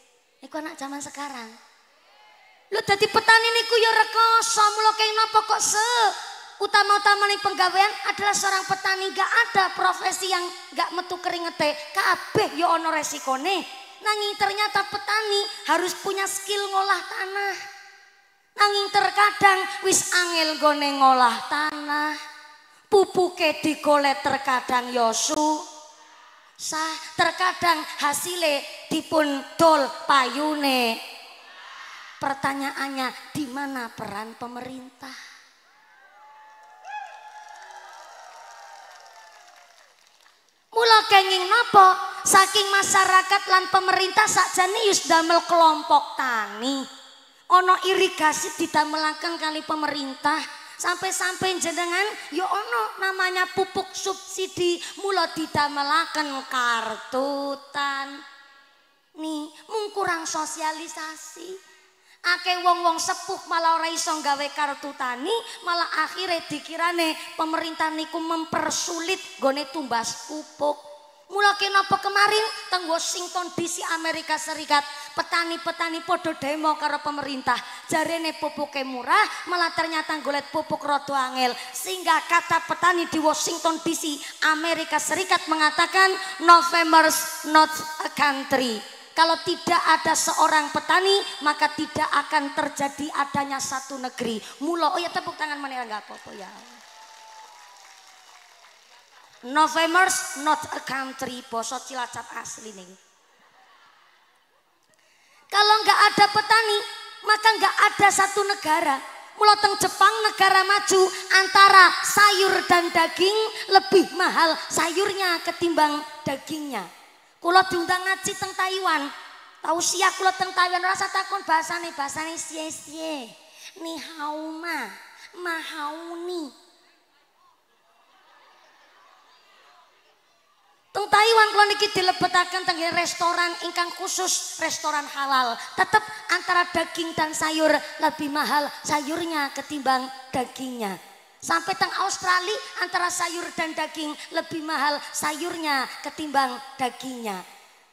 Iku anak zaman sekarang. Lu jadi petani niku ya rekoso, mula kenging napa kok se utama-utama nih penggawean adalah seorang petani gak ada profesi yang gak metu keringete kabeh yo ya ono resiko nih. nanging ternyata petani harus punya skill ngolah tanah nanging terkadang wis angel gone ngolah tanah pupuke kole terkadang yosu ya sah terkadang hasile dipun dol payune pertanyaannya di mana peran pemerintah mula kenging napa saking masyarakat lan pemerintah sakjane yus damel kelompok tani ono irigasi didamelakan kali pemerintah sampai-sampai jenengan ya ono namanya pupuk subsidi mula didamelaken kartu tan nih mung kurang sosialisasi ake wong-wong sepuh malah ora iso gawe kartu tani malah akhirnya dikirane pemerintah niku mempersulit gone tumbas pupuk Mulai kenapa kemarin teng Washington DC Amerika Serikat petani-petani podo demo karo pemerintah. Jarene pupuknya murah malah ternyata golet pupuk rotu angel. Sehingga kata petani di Washington DC Amerika Serikat mengatakan November's not a country. Kalau tidak ada seorang petani, maka tidak akan terjadi adanya satu negeri. mulai oh ya tepuk tangan mana nggak apa-apa ya. November not a country, bosot cilacap asli nih. Kalau nggak ada petani, maka nggak ada satu negara. Mulai teng Jepang negara maju antara sayur dan daging lebih mahal sayurnya ketimbang dagingnya. Kulo diundang ngaji teng Taiwan. Tahu sih kulo teng Taiwan rasa takon bahasa nih sie sie. Ni hauma mahauni Teng Taiwan kalau niki dilebetakan tengah restoran ingkang khusus restoran halal. Tetap antara daging dan sayur lebih mahal sayurnya ketimbang dagingnya. Sampai teng Australia antara sayur dan daging lebih mahal sayurnya ketimbang dagingnya.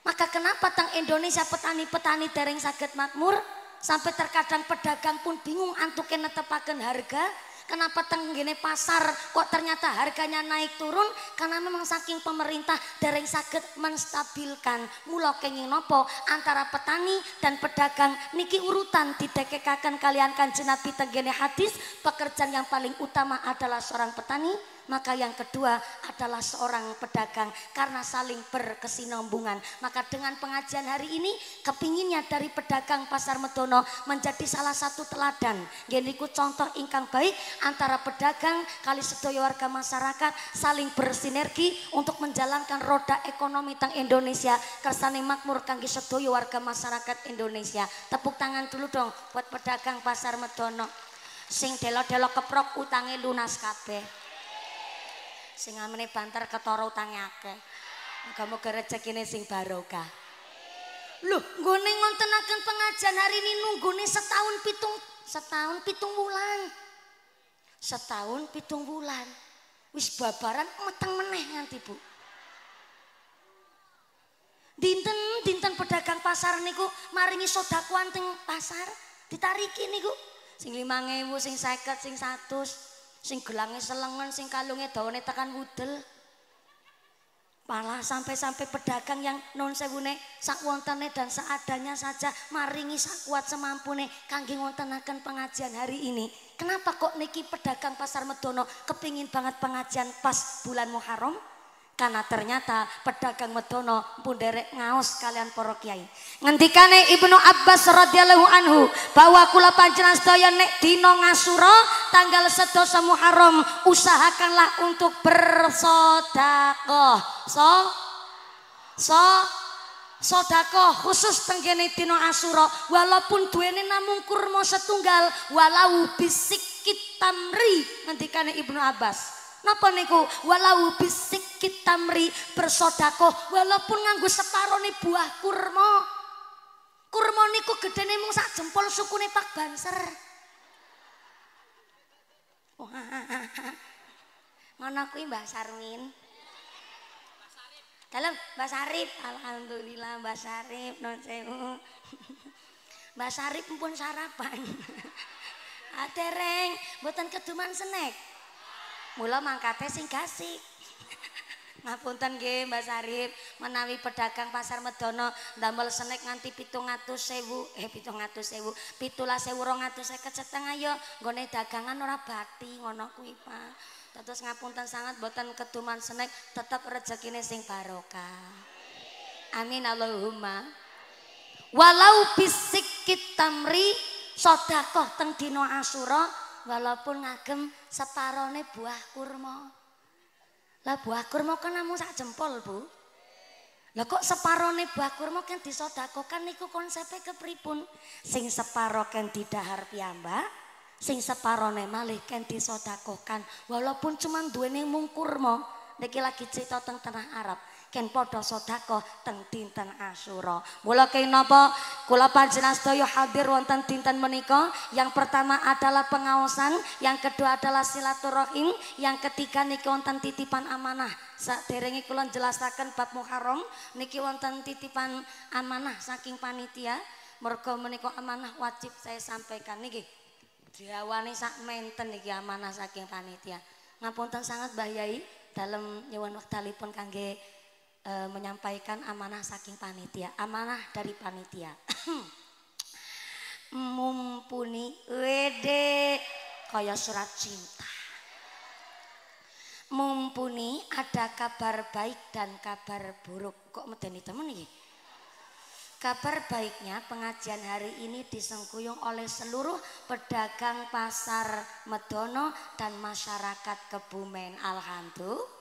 Maka kenapa teng Indonesia petani-petani dereng sakit makmur? Sampai terkadang pedagang pun bingung antukin netepakan harga Kenapa tenggene pasar kok ternyata harganya naik turun? Karena memang saking pemerintah dereng sakit menstabilkan. Mula kenging nopo antara petani dan pedagang niki urutan didekekakan kalian kanjeng Nabi tenggene hadis pekerjaan yang paling utama adalah seorang petani maka yang kedua adalah seorang pedagang karena saling berkesinambungan. Maka dengan pengajian hari ini kepinginnya dari pedagang Pasar Medono menjadi salah satu teladan. Geniku contoh ingkang baik antara pedagang kali sedoyo warga masyarakat saling bersinergi untuk menjalankan roda ekonomi tang Indonesia kersane makmur kangge sedoyo warga masyarakat Indonesia. Tepuk tangan dulu dong buat pedagang Pasar Medono sing delok-delok keprok utangnya lunas kabeh. sing amene banter ketoro utange akeh. Muga-muga rezekine sing barokah. Loh, nggone ngontenaken pengajian hari ini nunggune setahun pitung setahun pitung wulan. Setahun pitung wulan. Wis babaran meteng meneh nganti Bu. Dinten dinten pedagang pasar niku maringi sodakuan teng pasar ditariki niku sing 5000 sing 50 sing 100 sing gelangnya selengan, sing kalungnya daunnya tekan wudel. Malah sampai-sampai pedagang yang non sewune sak wontene dan seadanya saja maringi sakuat semampune kangge ngontenaken pengajian hari ini. Kenapa kok niki pedagang pasar Medono kepingin banget pengajian pas bulan Muharram? karena ternyata pedagang medono pun derek ngaos kalian para kiai ngendikane Ibnu Abbas radhiyallahu anhu bahwa kula panjenengan sedaya nek dina ngasura tanggal sedasa Muharram usahakanlah untuk bersedekah so so sodako khusus tenggene dino asuro walaupun duene namung kurma setunggal walau bisik tamri ngendikane Ibnu Abbas Napa niku? Walau bisik kita meri bersodako, walaupun nganggu separoh nih buah kurma. Kurma niku gede nih mung sak jempol suku nih pak banser. Mana aku Mbak Sarmin Dalam Mbak Sarip, Alhamdulillah Mbak Sarip, non sewu. Mbak Sarip pun sarapan. Atereng, buatan keduman senek mula mangkate sing gasik. Ngapunten nggih Mbak Sarif, menawi pedagang Pasar Medono ndamel senek nganti 700.000, eh 700.000, 17.250 setengah ya nggone dagangan ora bati ngono kuwi, Pak. Terus ngapunten sangat boten keduman senek, tetep rezekine sing barokah. Amin Allahumma. Walau bisik kitamri sedekah teng dina Asyura walaupun ngagem separone buah kurma. Lah buah kurma kan namun sak jempol bu. Lah kok separone buah kurma kan disodakokan niku konsepnya kepripun. Sing separo kan didahar piambak sing separone malih kan disodakokan. Walaupun cuma duene mung kurma. Niki lagi cerita tentang tanah Arab. ken podo sodako teng asuro. Asyura. Mula kenapa kula panjenas toyo hadir wonten dinten meniko Yang pertama adalah pengawasan yang kedua adalah silaturahim, yang ketiga niki wonten titipan amanah. terengi kulon jelaskan bab Muharram niki wonten titipan amanah saking panitia. Mergo meniko amanah wajib saya sampaikan niki. Diawani sak menten niki amanah saking panitia. Ngapunten sangat bahayai dalam dalam nyuwun wektalipun kangge e, menyampaikan amanah saking panitia, amanah dari panitia. Mumpuni wede kaya surat cinta. Mumpuni ada kabar baik dan kabar buruk. Kok medeni temen ini? Kabar baiknya pengajian hari ini disengkuyung oleh seluruh pedagang pasar Medono dan masyarakat Kebumen. Alhamdulillah.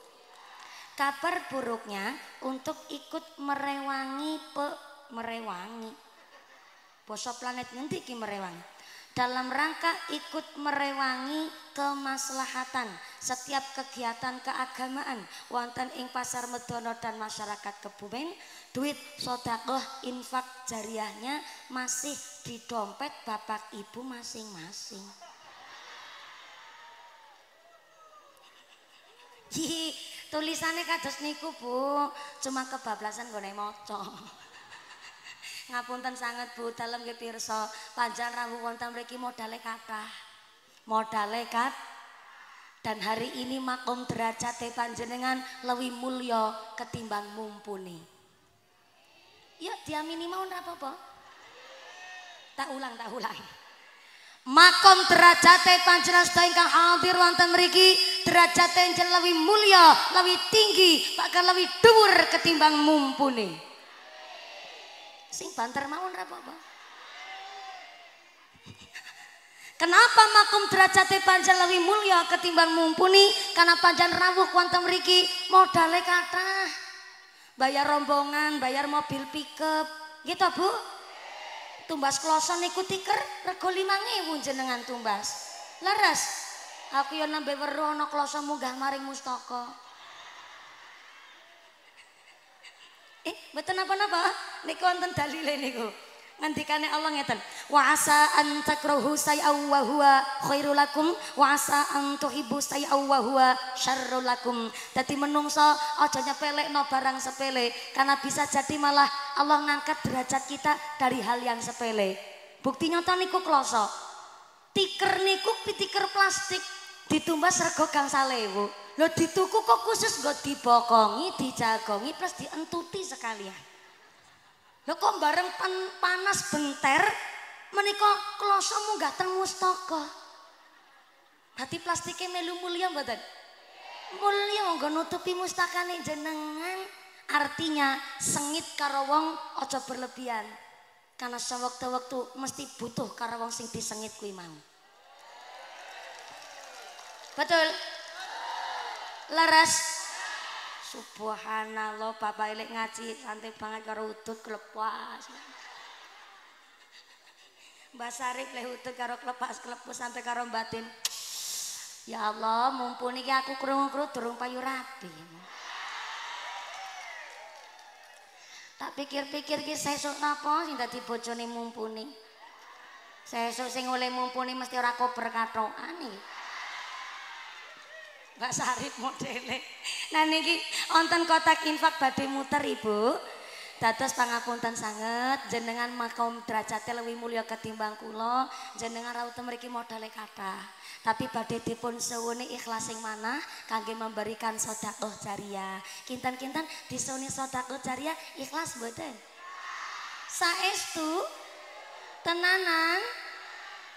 Kabar buruknya untuk ikut merewangi pe, merewangi. Bosok planet nanti ki merewangi dalam rangka ikut merewangi kemaslahatan setiap kegiatan keagamaan wonten ing pasar medono dan masyarakat kebumen duit sodakoh infak jariahnya masih di dompet bapak ibu masing-masing Tulisannya kados niku bu, cuma kebablasan gue moco. Ngapunten sangat bu, dalam ke pirso, panjang rambu wonten mereka modale kata, modale kat. Dan hari ini makom derajat panjenengan lewi mulio ketimbang mumpuni. Yuk, dia minimal apa po? Tak ulang, tak ulang. makom derajate panjenengan sedaya ingkang hadir wonten mriki derajate injil lebih mulia lebih tinggi bahkan lebih dhuwur ketimbang mumpuni sing banter mawon ra Kenapa makom derajate panjen lebih mulia ketimbang mumpuni? Karena panjang rawuh kuantum riki modalnya kata bayar rombongan, bayar mobil pickup, gitu bu. tumbas kloson iku tiker rego 5000 jenengan tumbas. laras, Aku yo nembe weruh ana kloso munggah maring mustaka. Eh, mboten apa-apa. Niku wonten dalile niku. ngendikane Allah ngeten wa asa an takrahu say'aw wa huwa khairul lakum wa asa an tuhibbu say'aw wa huwa syarrul lakum dadi menungso aja nyepelekno barang sepele karena bisa jadi malah Allah ngangkat derajat kita dari hal yang sepele bukti nyata niku kloso tiker niku pitiker plastik ditumbas rego gang lo dituku kok khusus gak dibokongi dijagongi plus dientuti sekalian Lah kok bareng pen, panas benter menika klosomu gak teng mustaka. Dadi plastike melu mulya mboten? Mulya monggo nutupi mustakane jenengan. Artinya sengit karo wong aja berlebihan. Karena sewaktu-waktu mesti butuh karo wong sing disengit kuwi mau. Betul? Betul. Laras, Subhanallah, bapak ilik ngaji, santai banget karo utut kelepas. Mbak Sari leh utut karo kelepas, kelepas santai karo batin. Ya Allah, mumpuni ki aku kerungu-kerungu durung payu rapi. Tak pikir-pikir ki sesok napa, sinta dibocone mumpuni. Sesok sing oleh mumpuni mesti orang kau berkatoan Mbak Sari modele. Nah niki wonten kotak infak badhe muter Ibu. Dados pangapunten sanget jenengan makom derajate lebih mulia ketimbang kula, jenengan raut mriki modale kata, Tapi badhe dipun sewuni ikhlas yang mana kangge memberikan sedekah jariah. Kinten-kinten disuwuni sedekah jariah ikhlas mboten? Saestu tenanan.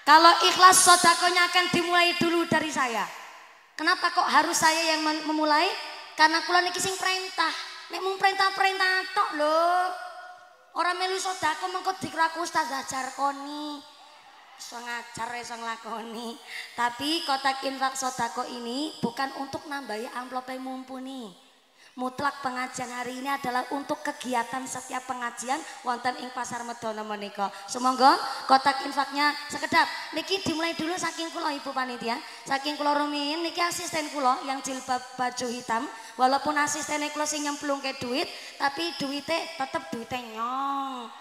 Kalau ikhlas sodakonya akan dimulai dulu dari saya. Kenapa kok harus saya yang memulai? Karena kula niki sing perintah. Nek mung perintah-perintah tok lho. Ora melu sedako mengko dikraku ustazah jarkoni. Iso ngajar iso nglakoni. Tapi kotak infak sodako ini bukan untuk nambahi yang mumpuni. Mutlak pengajian hari ini adalah untuk kegiatan setiap pengajian wonten ing Pasar Medono menika. Semoga kotak infaknya sekedap. Niki dimulai dulu saking kulo Ibu panitia. Saking kulo rumin niki asisten kulo yang jilbab baju hitam. Walaupun asisten kulo sing ke duit, tapi duitnya tetep duitnya nyong.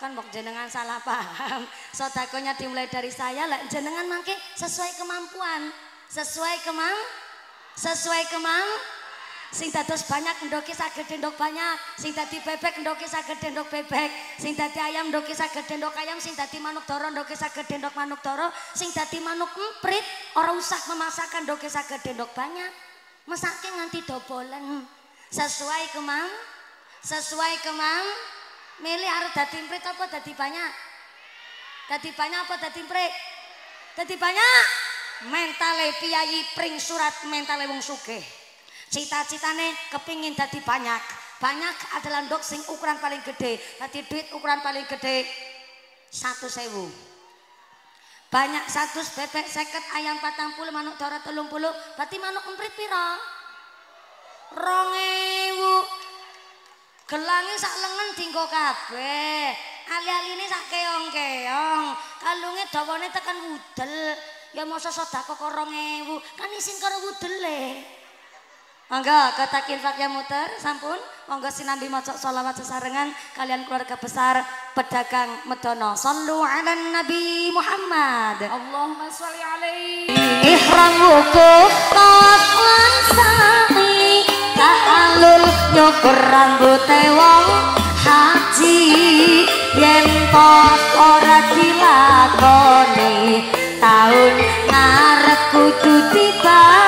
Kan bok jenengan salah paham. Sodakonya dimulai dari saya, lah jenengan mangke sesuai kemampuan. Sesuai kemang sesuai kemang sing dados banyak ndoki saged ndok banyak sing dadi bebek ndoki saged ndok bebek sing dadi ayam ndoki saged ndok ayam sing dadi manuk doro ndoki saged ndok manuk doro sing dadi manuk emprit ora usah memasakkan ndoki saged ndok banyak mesake nganti dobolan. sesuai kemang sesuai kemang milih harus dadi emprit apa dadi banyak dadi banyak apa dadi emprit dadi banyak mentale piyayi pring surat mentale wong sugih cita-citane kepingin dadi banyak banyak adalah dok sing ukuran paling gede dadi duit ukuran paling gede satu sewu banyak satu bebek seket ayam patang puluh manuk dorot telung puluh berarti manuk emprit piro rongewu gelangi sak lengan tinggo kabeh alih-alih sak keong-keong kalungnya dawane tekan wudel ya masa sodako kok rongewu kan isin karo wudel leh Monggo kotakin fakya muter sampun monggo sinambi maca selawat sesarengan kalian keluarga besar pedagang Medono sallu ala nabi Muhammad Allahumma sholli alaihi ihram wukuf kawan sami tahalul nyukur rambut wong haji yen pot ora dilakoni tahun ngarep kudu tiba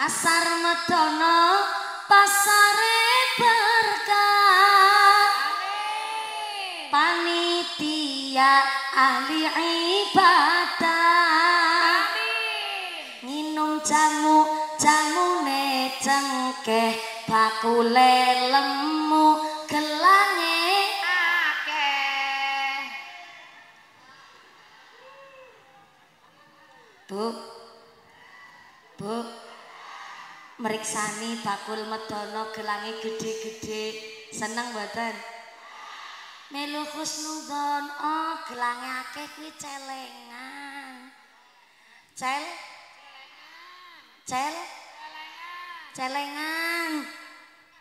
Pasar Medono pasare berkah Panitia ahli ibadah Amin Minum jamu jamune cengkeh bakule lemu gelange akeh Bu Bu meriksani bakul medono gelangi gede-gede seneng mboten melu khusnudon oh gelangi akeh kuwi celengan cel Celengan. cel celengan Celengan.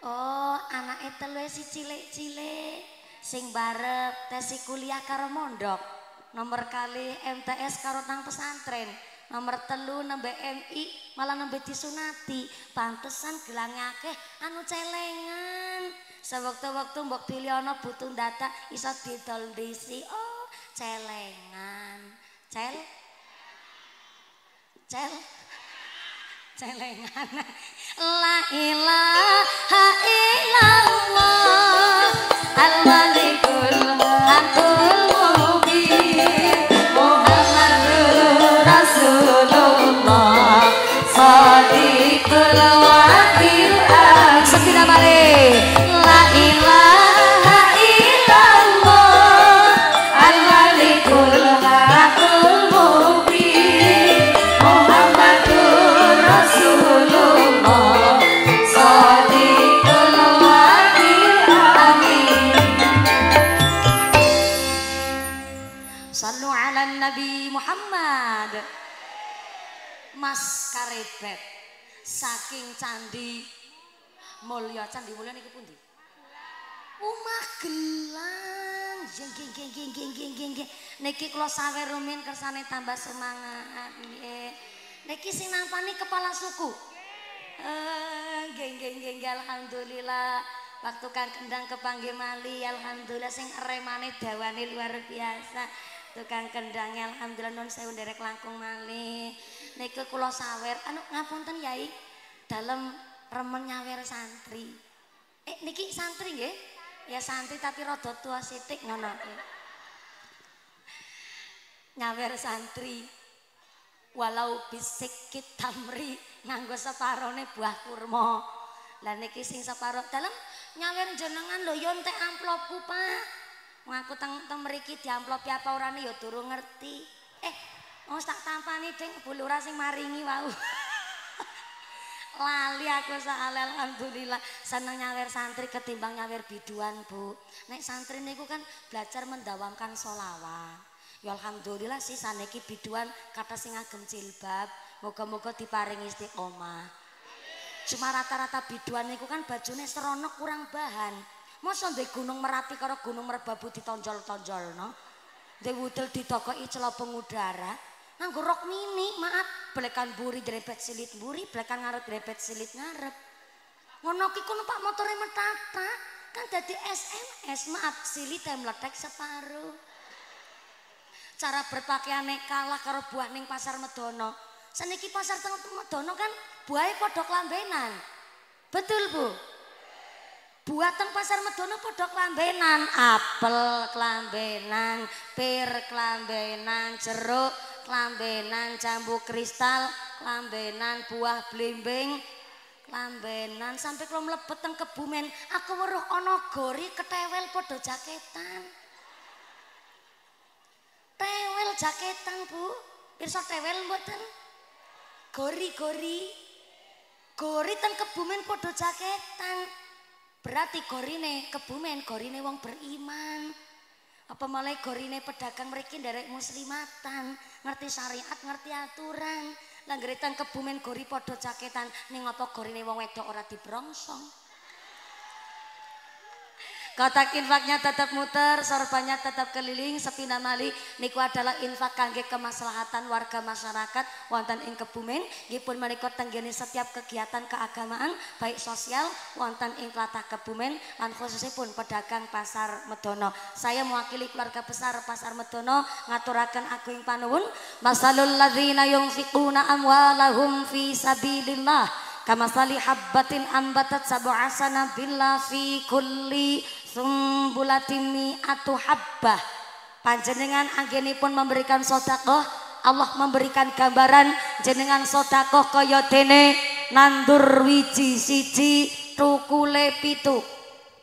oh anak itu lu si cilik-cilik sing barep tesi kuliah karo mondok nomor kali MTS karo nang pesantren nomor telu nembe MI malah nembe disunati pantesan gelangnya akeh anu celengan sewaktu-waktu mbok pilih ono butuh data iso didol disi oh celengan cel cel celengan la ilaha illallah al-malikul Nabi Muhammad. Mas Karebet saking candi mulya candi mulya niku pundi? Umagelang. Nggih geng-geng-geng-geng-geng-geng, Niki kula sawer rumin kersane tambah semangat nggih. Niki sing nampani kepala suku. geng eh, geng geng nggih alhamdulillah. Waktu Kang Kendang kepanggil mali alhamdulillah sing remane dawane luar biasa. tukang kendangnya alhamdulillah non saya derek langkung malih niku kula sawer anu ngapunten yai dalam remen nyawir santri eh niki santri nggih ya santri tapi rada tua sitik ngono Nyawir santri walau bisikit tamri nganggo separone buah kurma lah niki sing separo dalam nyawir jenengan lho yo amplopku pak Ngaku teng teng amplop ya apa orane ya turu ngerti. Eh, mau tak nih ding bulu sing maringi wau. lali aku saale alhamdulillah seneng nyawer santri ketimbang nyawer biduan bu naik santri niku kan belajar mendawamkan solawat ya alhamdulillah sih saneki biduan kata sing agem cilbab moga-moga diparingi istiqomah cuma rata-rata biduan niku kan bajunya seronok kurang bahan Masa gunung merapi karo gunung merbabu ditonjol-tonjol no? Di wudil didokoi celah pengudara. Nanggu rok mini, maaf. Belekan buri direpet silit buri, belekan ngarep direpet silit ngarep. Ngonoki kono pak motornya metata. Kan jadi SMS, maaf silit yang meledak separuh. Cara berpakaian kalah karo buah ning pasar medono. Seniki pasar tengah medono kan buahnya kodok lambenan. Betul bu? Buatan pasar medono podo kelambenan, apel kelambenan, pir kelambenan, jeruk kelambenan, jambu kristal kelambenan, buah blimbing kelambenan, sampai kalau melepet teng kebumen, aku weruh ono gori ketewel podo jaketan. Tewel jaketan bu, bisa tewel buatan, gori-gori, gori teng kebumen podo jaketan. Berarti gorine kebumen, gorine wong beriman. Apa malah gorine pedagang mereka derek muslimatan, ngerti syariat, ngerti aturan. Langgeritan kebumen gori podo caketan, ning apa gorine wong wedok ora diprongsong. Kotak infaknya tetap muter, sorbannya tetap keliling, sepina mali niku adalah infak kangge kemaslahatan warga masyarakat wonten ing Kebumen Gipun menikot tenggini setiap kegiatan keagamaan baik sosial wonten ing latah Kebumen dan khususnya pun pedagang pasar Medono. Saya mewakili keluarga besar Pasar Medono aku yang panuun. masalul ladzina yunfiquna amwalahum fi sabilillah Kamasali habbatin ambatat asana billah fi kulli Sumbulatimi atu habbah. Panjenengan pun memberikan sodakoh. Allah memberikan gambaran jenengan sodakoh koyotene nandur wiji siji tukule pitu.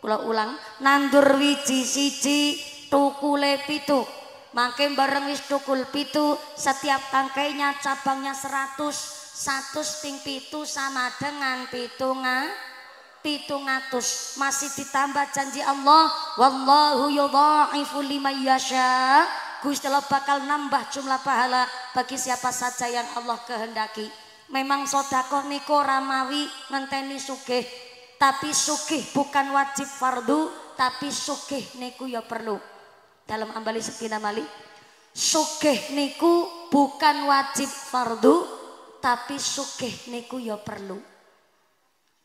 Kula ulang, nandur wiji siji tukule pitu. Makin bareng wis tukul pitu, setiap tangkainya cabangnya seratus, satu sting pitu sama dengan pitungan pitungatus masih ditambah janji Allah wallahu yudha'ifu liman yasha Gusti Allah bakal nambah jumlah pahala bagi siapa saja yang Allah kehendaki memang sodakoh niko ramawi ngenteni sugih tapi sugih bukan wajib fardu tapi sugih niku ya perlu dalam ambali sekina mali sugih niku bukan wajib fardu tapi sugih niku ya perlu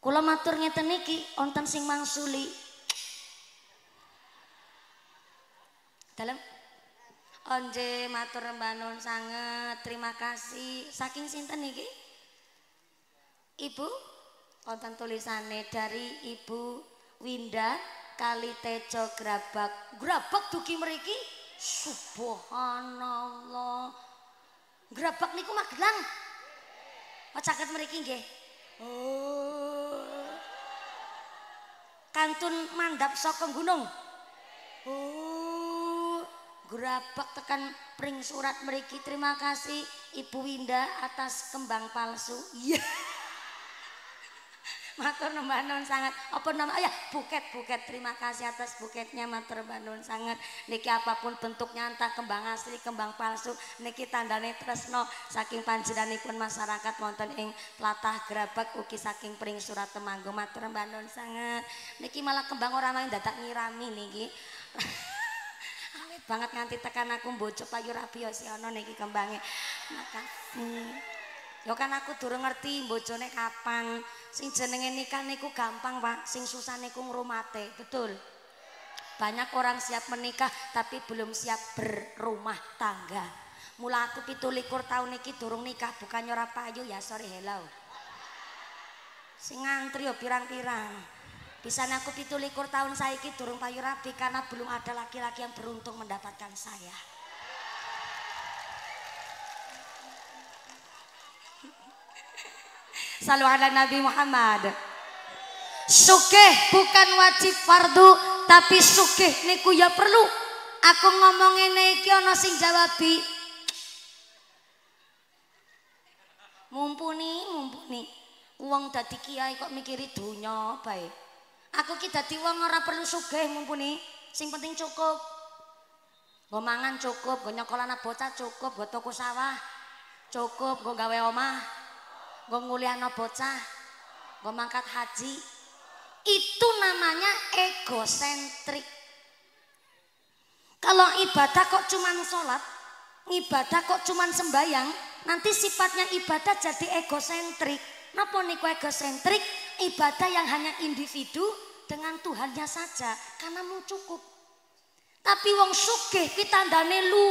Kula matur ngeten niki wonten sing mangsuli. Dalam Onje matur mbanun sangat terima kasih saking sinten niki Ibu wonten tulisane dari Ibu Winda Kali Tejo Grabak Grabak duki meriki Subhanallah Grabak niku Magelang Oh caket meriki nggih Oh kantun mandap sokong gunung oh gerabak tekan pring surat meriki terima kasih Ibu Winda atas kembang palsu iya yeah. Matur nuwun sangat. Apa nama? Oh ya, buket-buket. Terima kasih atas buketnya matur nuwun sangat. Niki apapun bentuknya entah kembang asli, kembang palsu, niki tandane tresno saking panjenenganipun masyarakat wonten ing Latah Grabek ugi saking Pring Surat Matur nuwun sangat. Niki malah kembang ora main dadak ngirami niki. Awet banget nganti tekan aku mbojo payu rapi ya ono niki kembangnya. Makasih. Ya kan aku durung ngerti bojone kapan. Sing jenenge nikah niku gampang, Pak. Sing susah niku ngrumate, betul. Banyak orang siap menikah tapi belum siap berumah tangga. Mula aku pitu likur tahun iki durung nikah, bukan ora payu ya, sorry hello. Sing ngantri yo pirang-pirang. Bisa aku pitu likur tahun saiki durung payu rabi karena belum ada laki-laki yang beruntung mendapatkan saya. Salu ala Nabi Muhammad. Sukeh bukan wajib fardu, tapi sukih niku ya perlu. Aku ngomongin iki ana sing jawabi. Mumpuni, mumpuni. Uang dadi kiai kok mikiri donya baik. Aku kita dadi uang ora perlu sukeh mumpuni, sing penting cukup. Nggo mangan cukup, nggo nyekolah anak bocah cukup, nggo toko sawah cukup, Gue gawe omah Gue nguliano bocah. Gue mangkat haji. Itu namanya egosentrik. Kalau ibadah kok cuman sholat, ibadah kok cuman sembayang, nanti sifatnya ibadah jadi egosentrik. Napa niku egosentrik? Ibadah yang hanya individu dengan Tuhannya saja karena mau cukup. Tapi wong sugih kita lu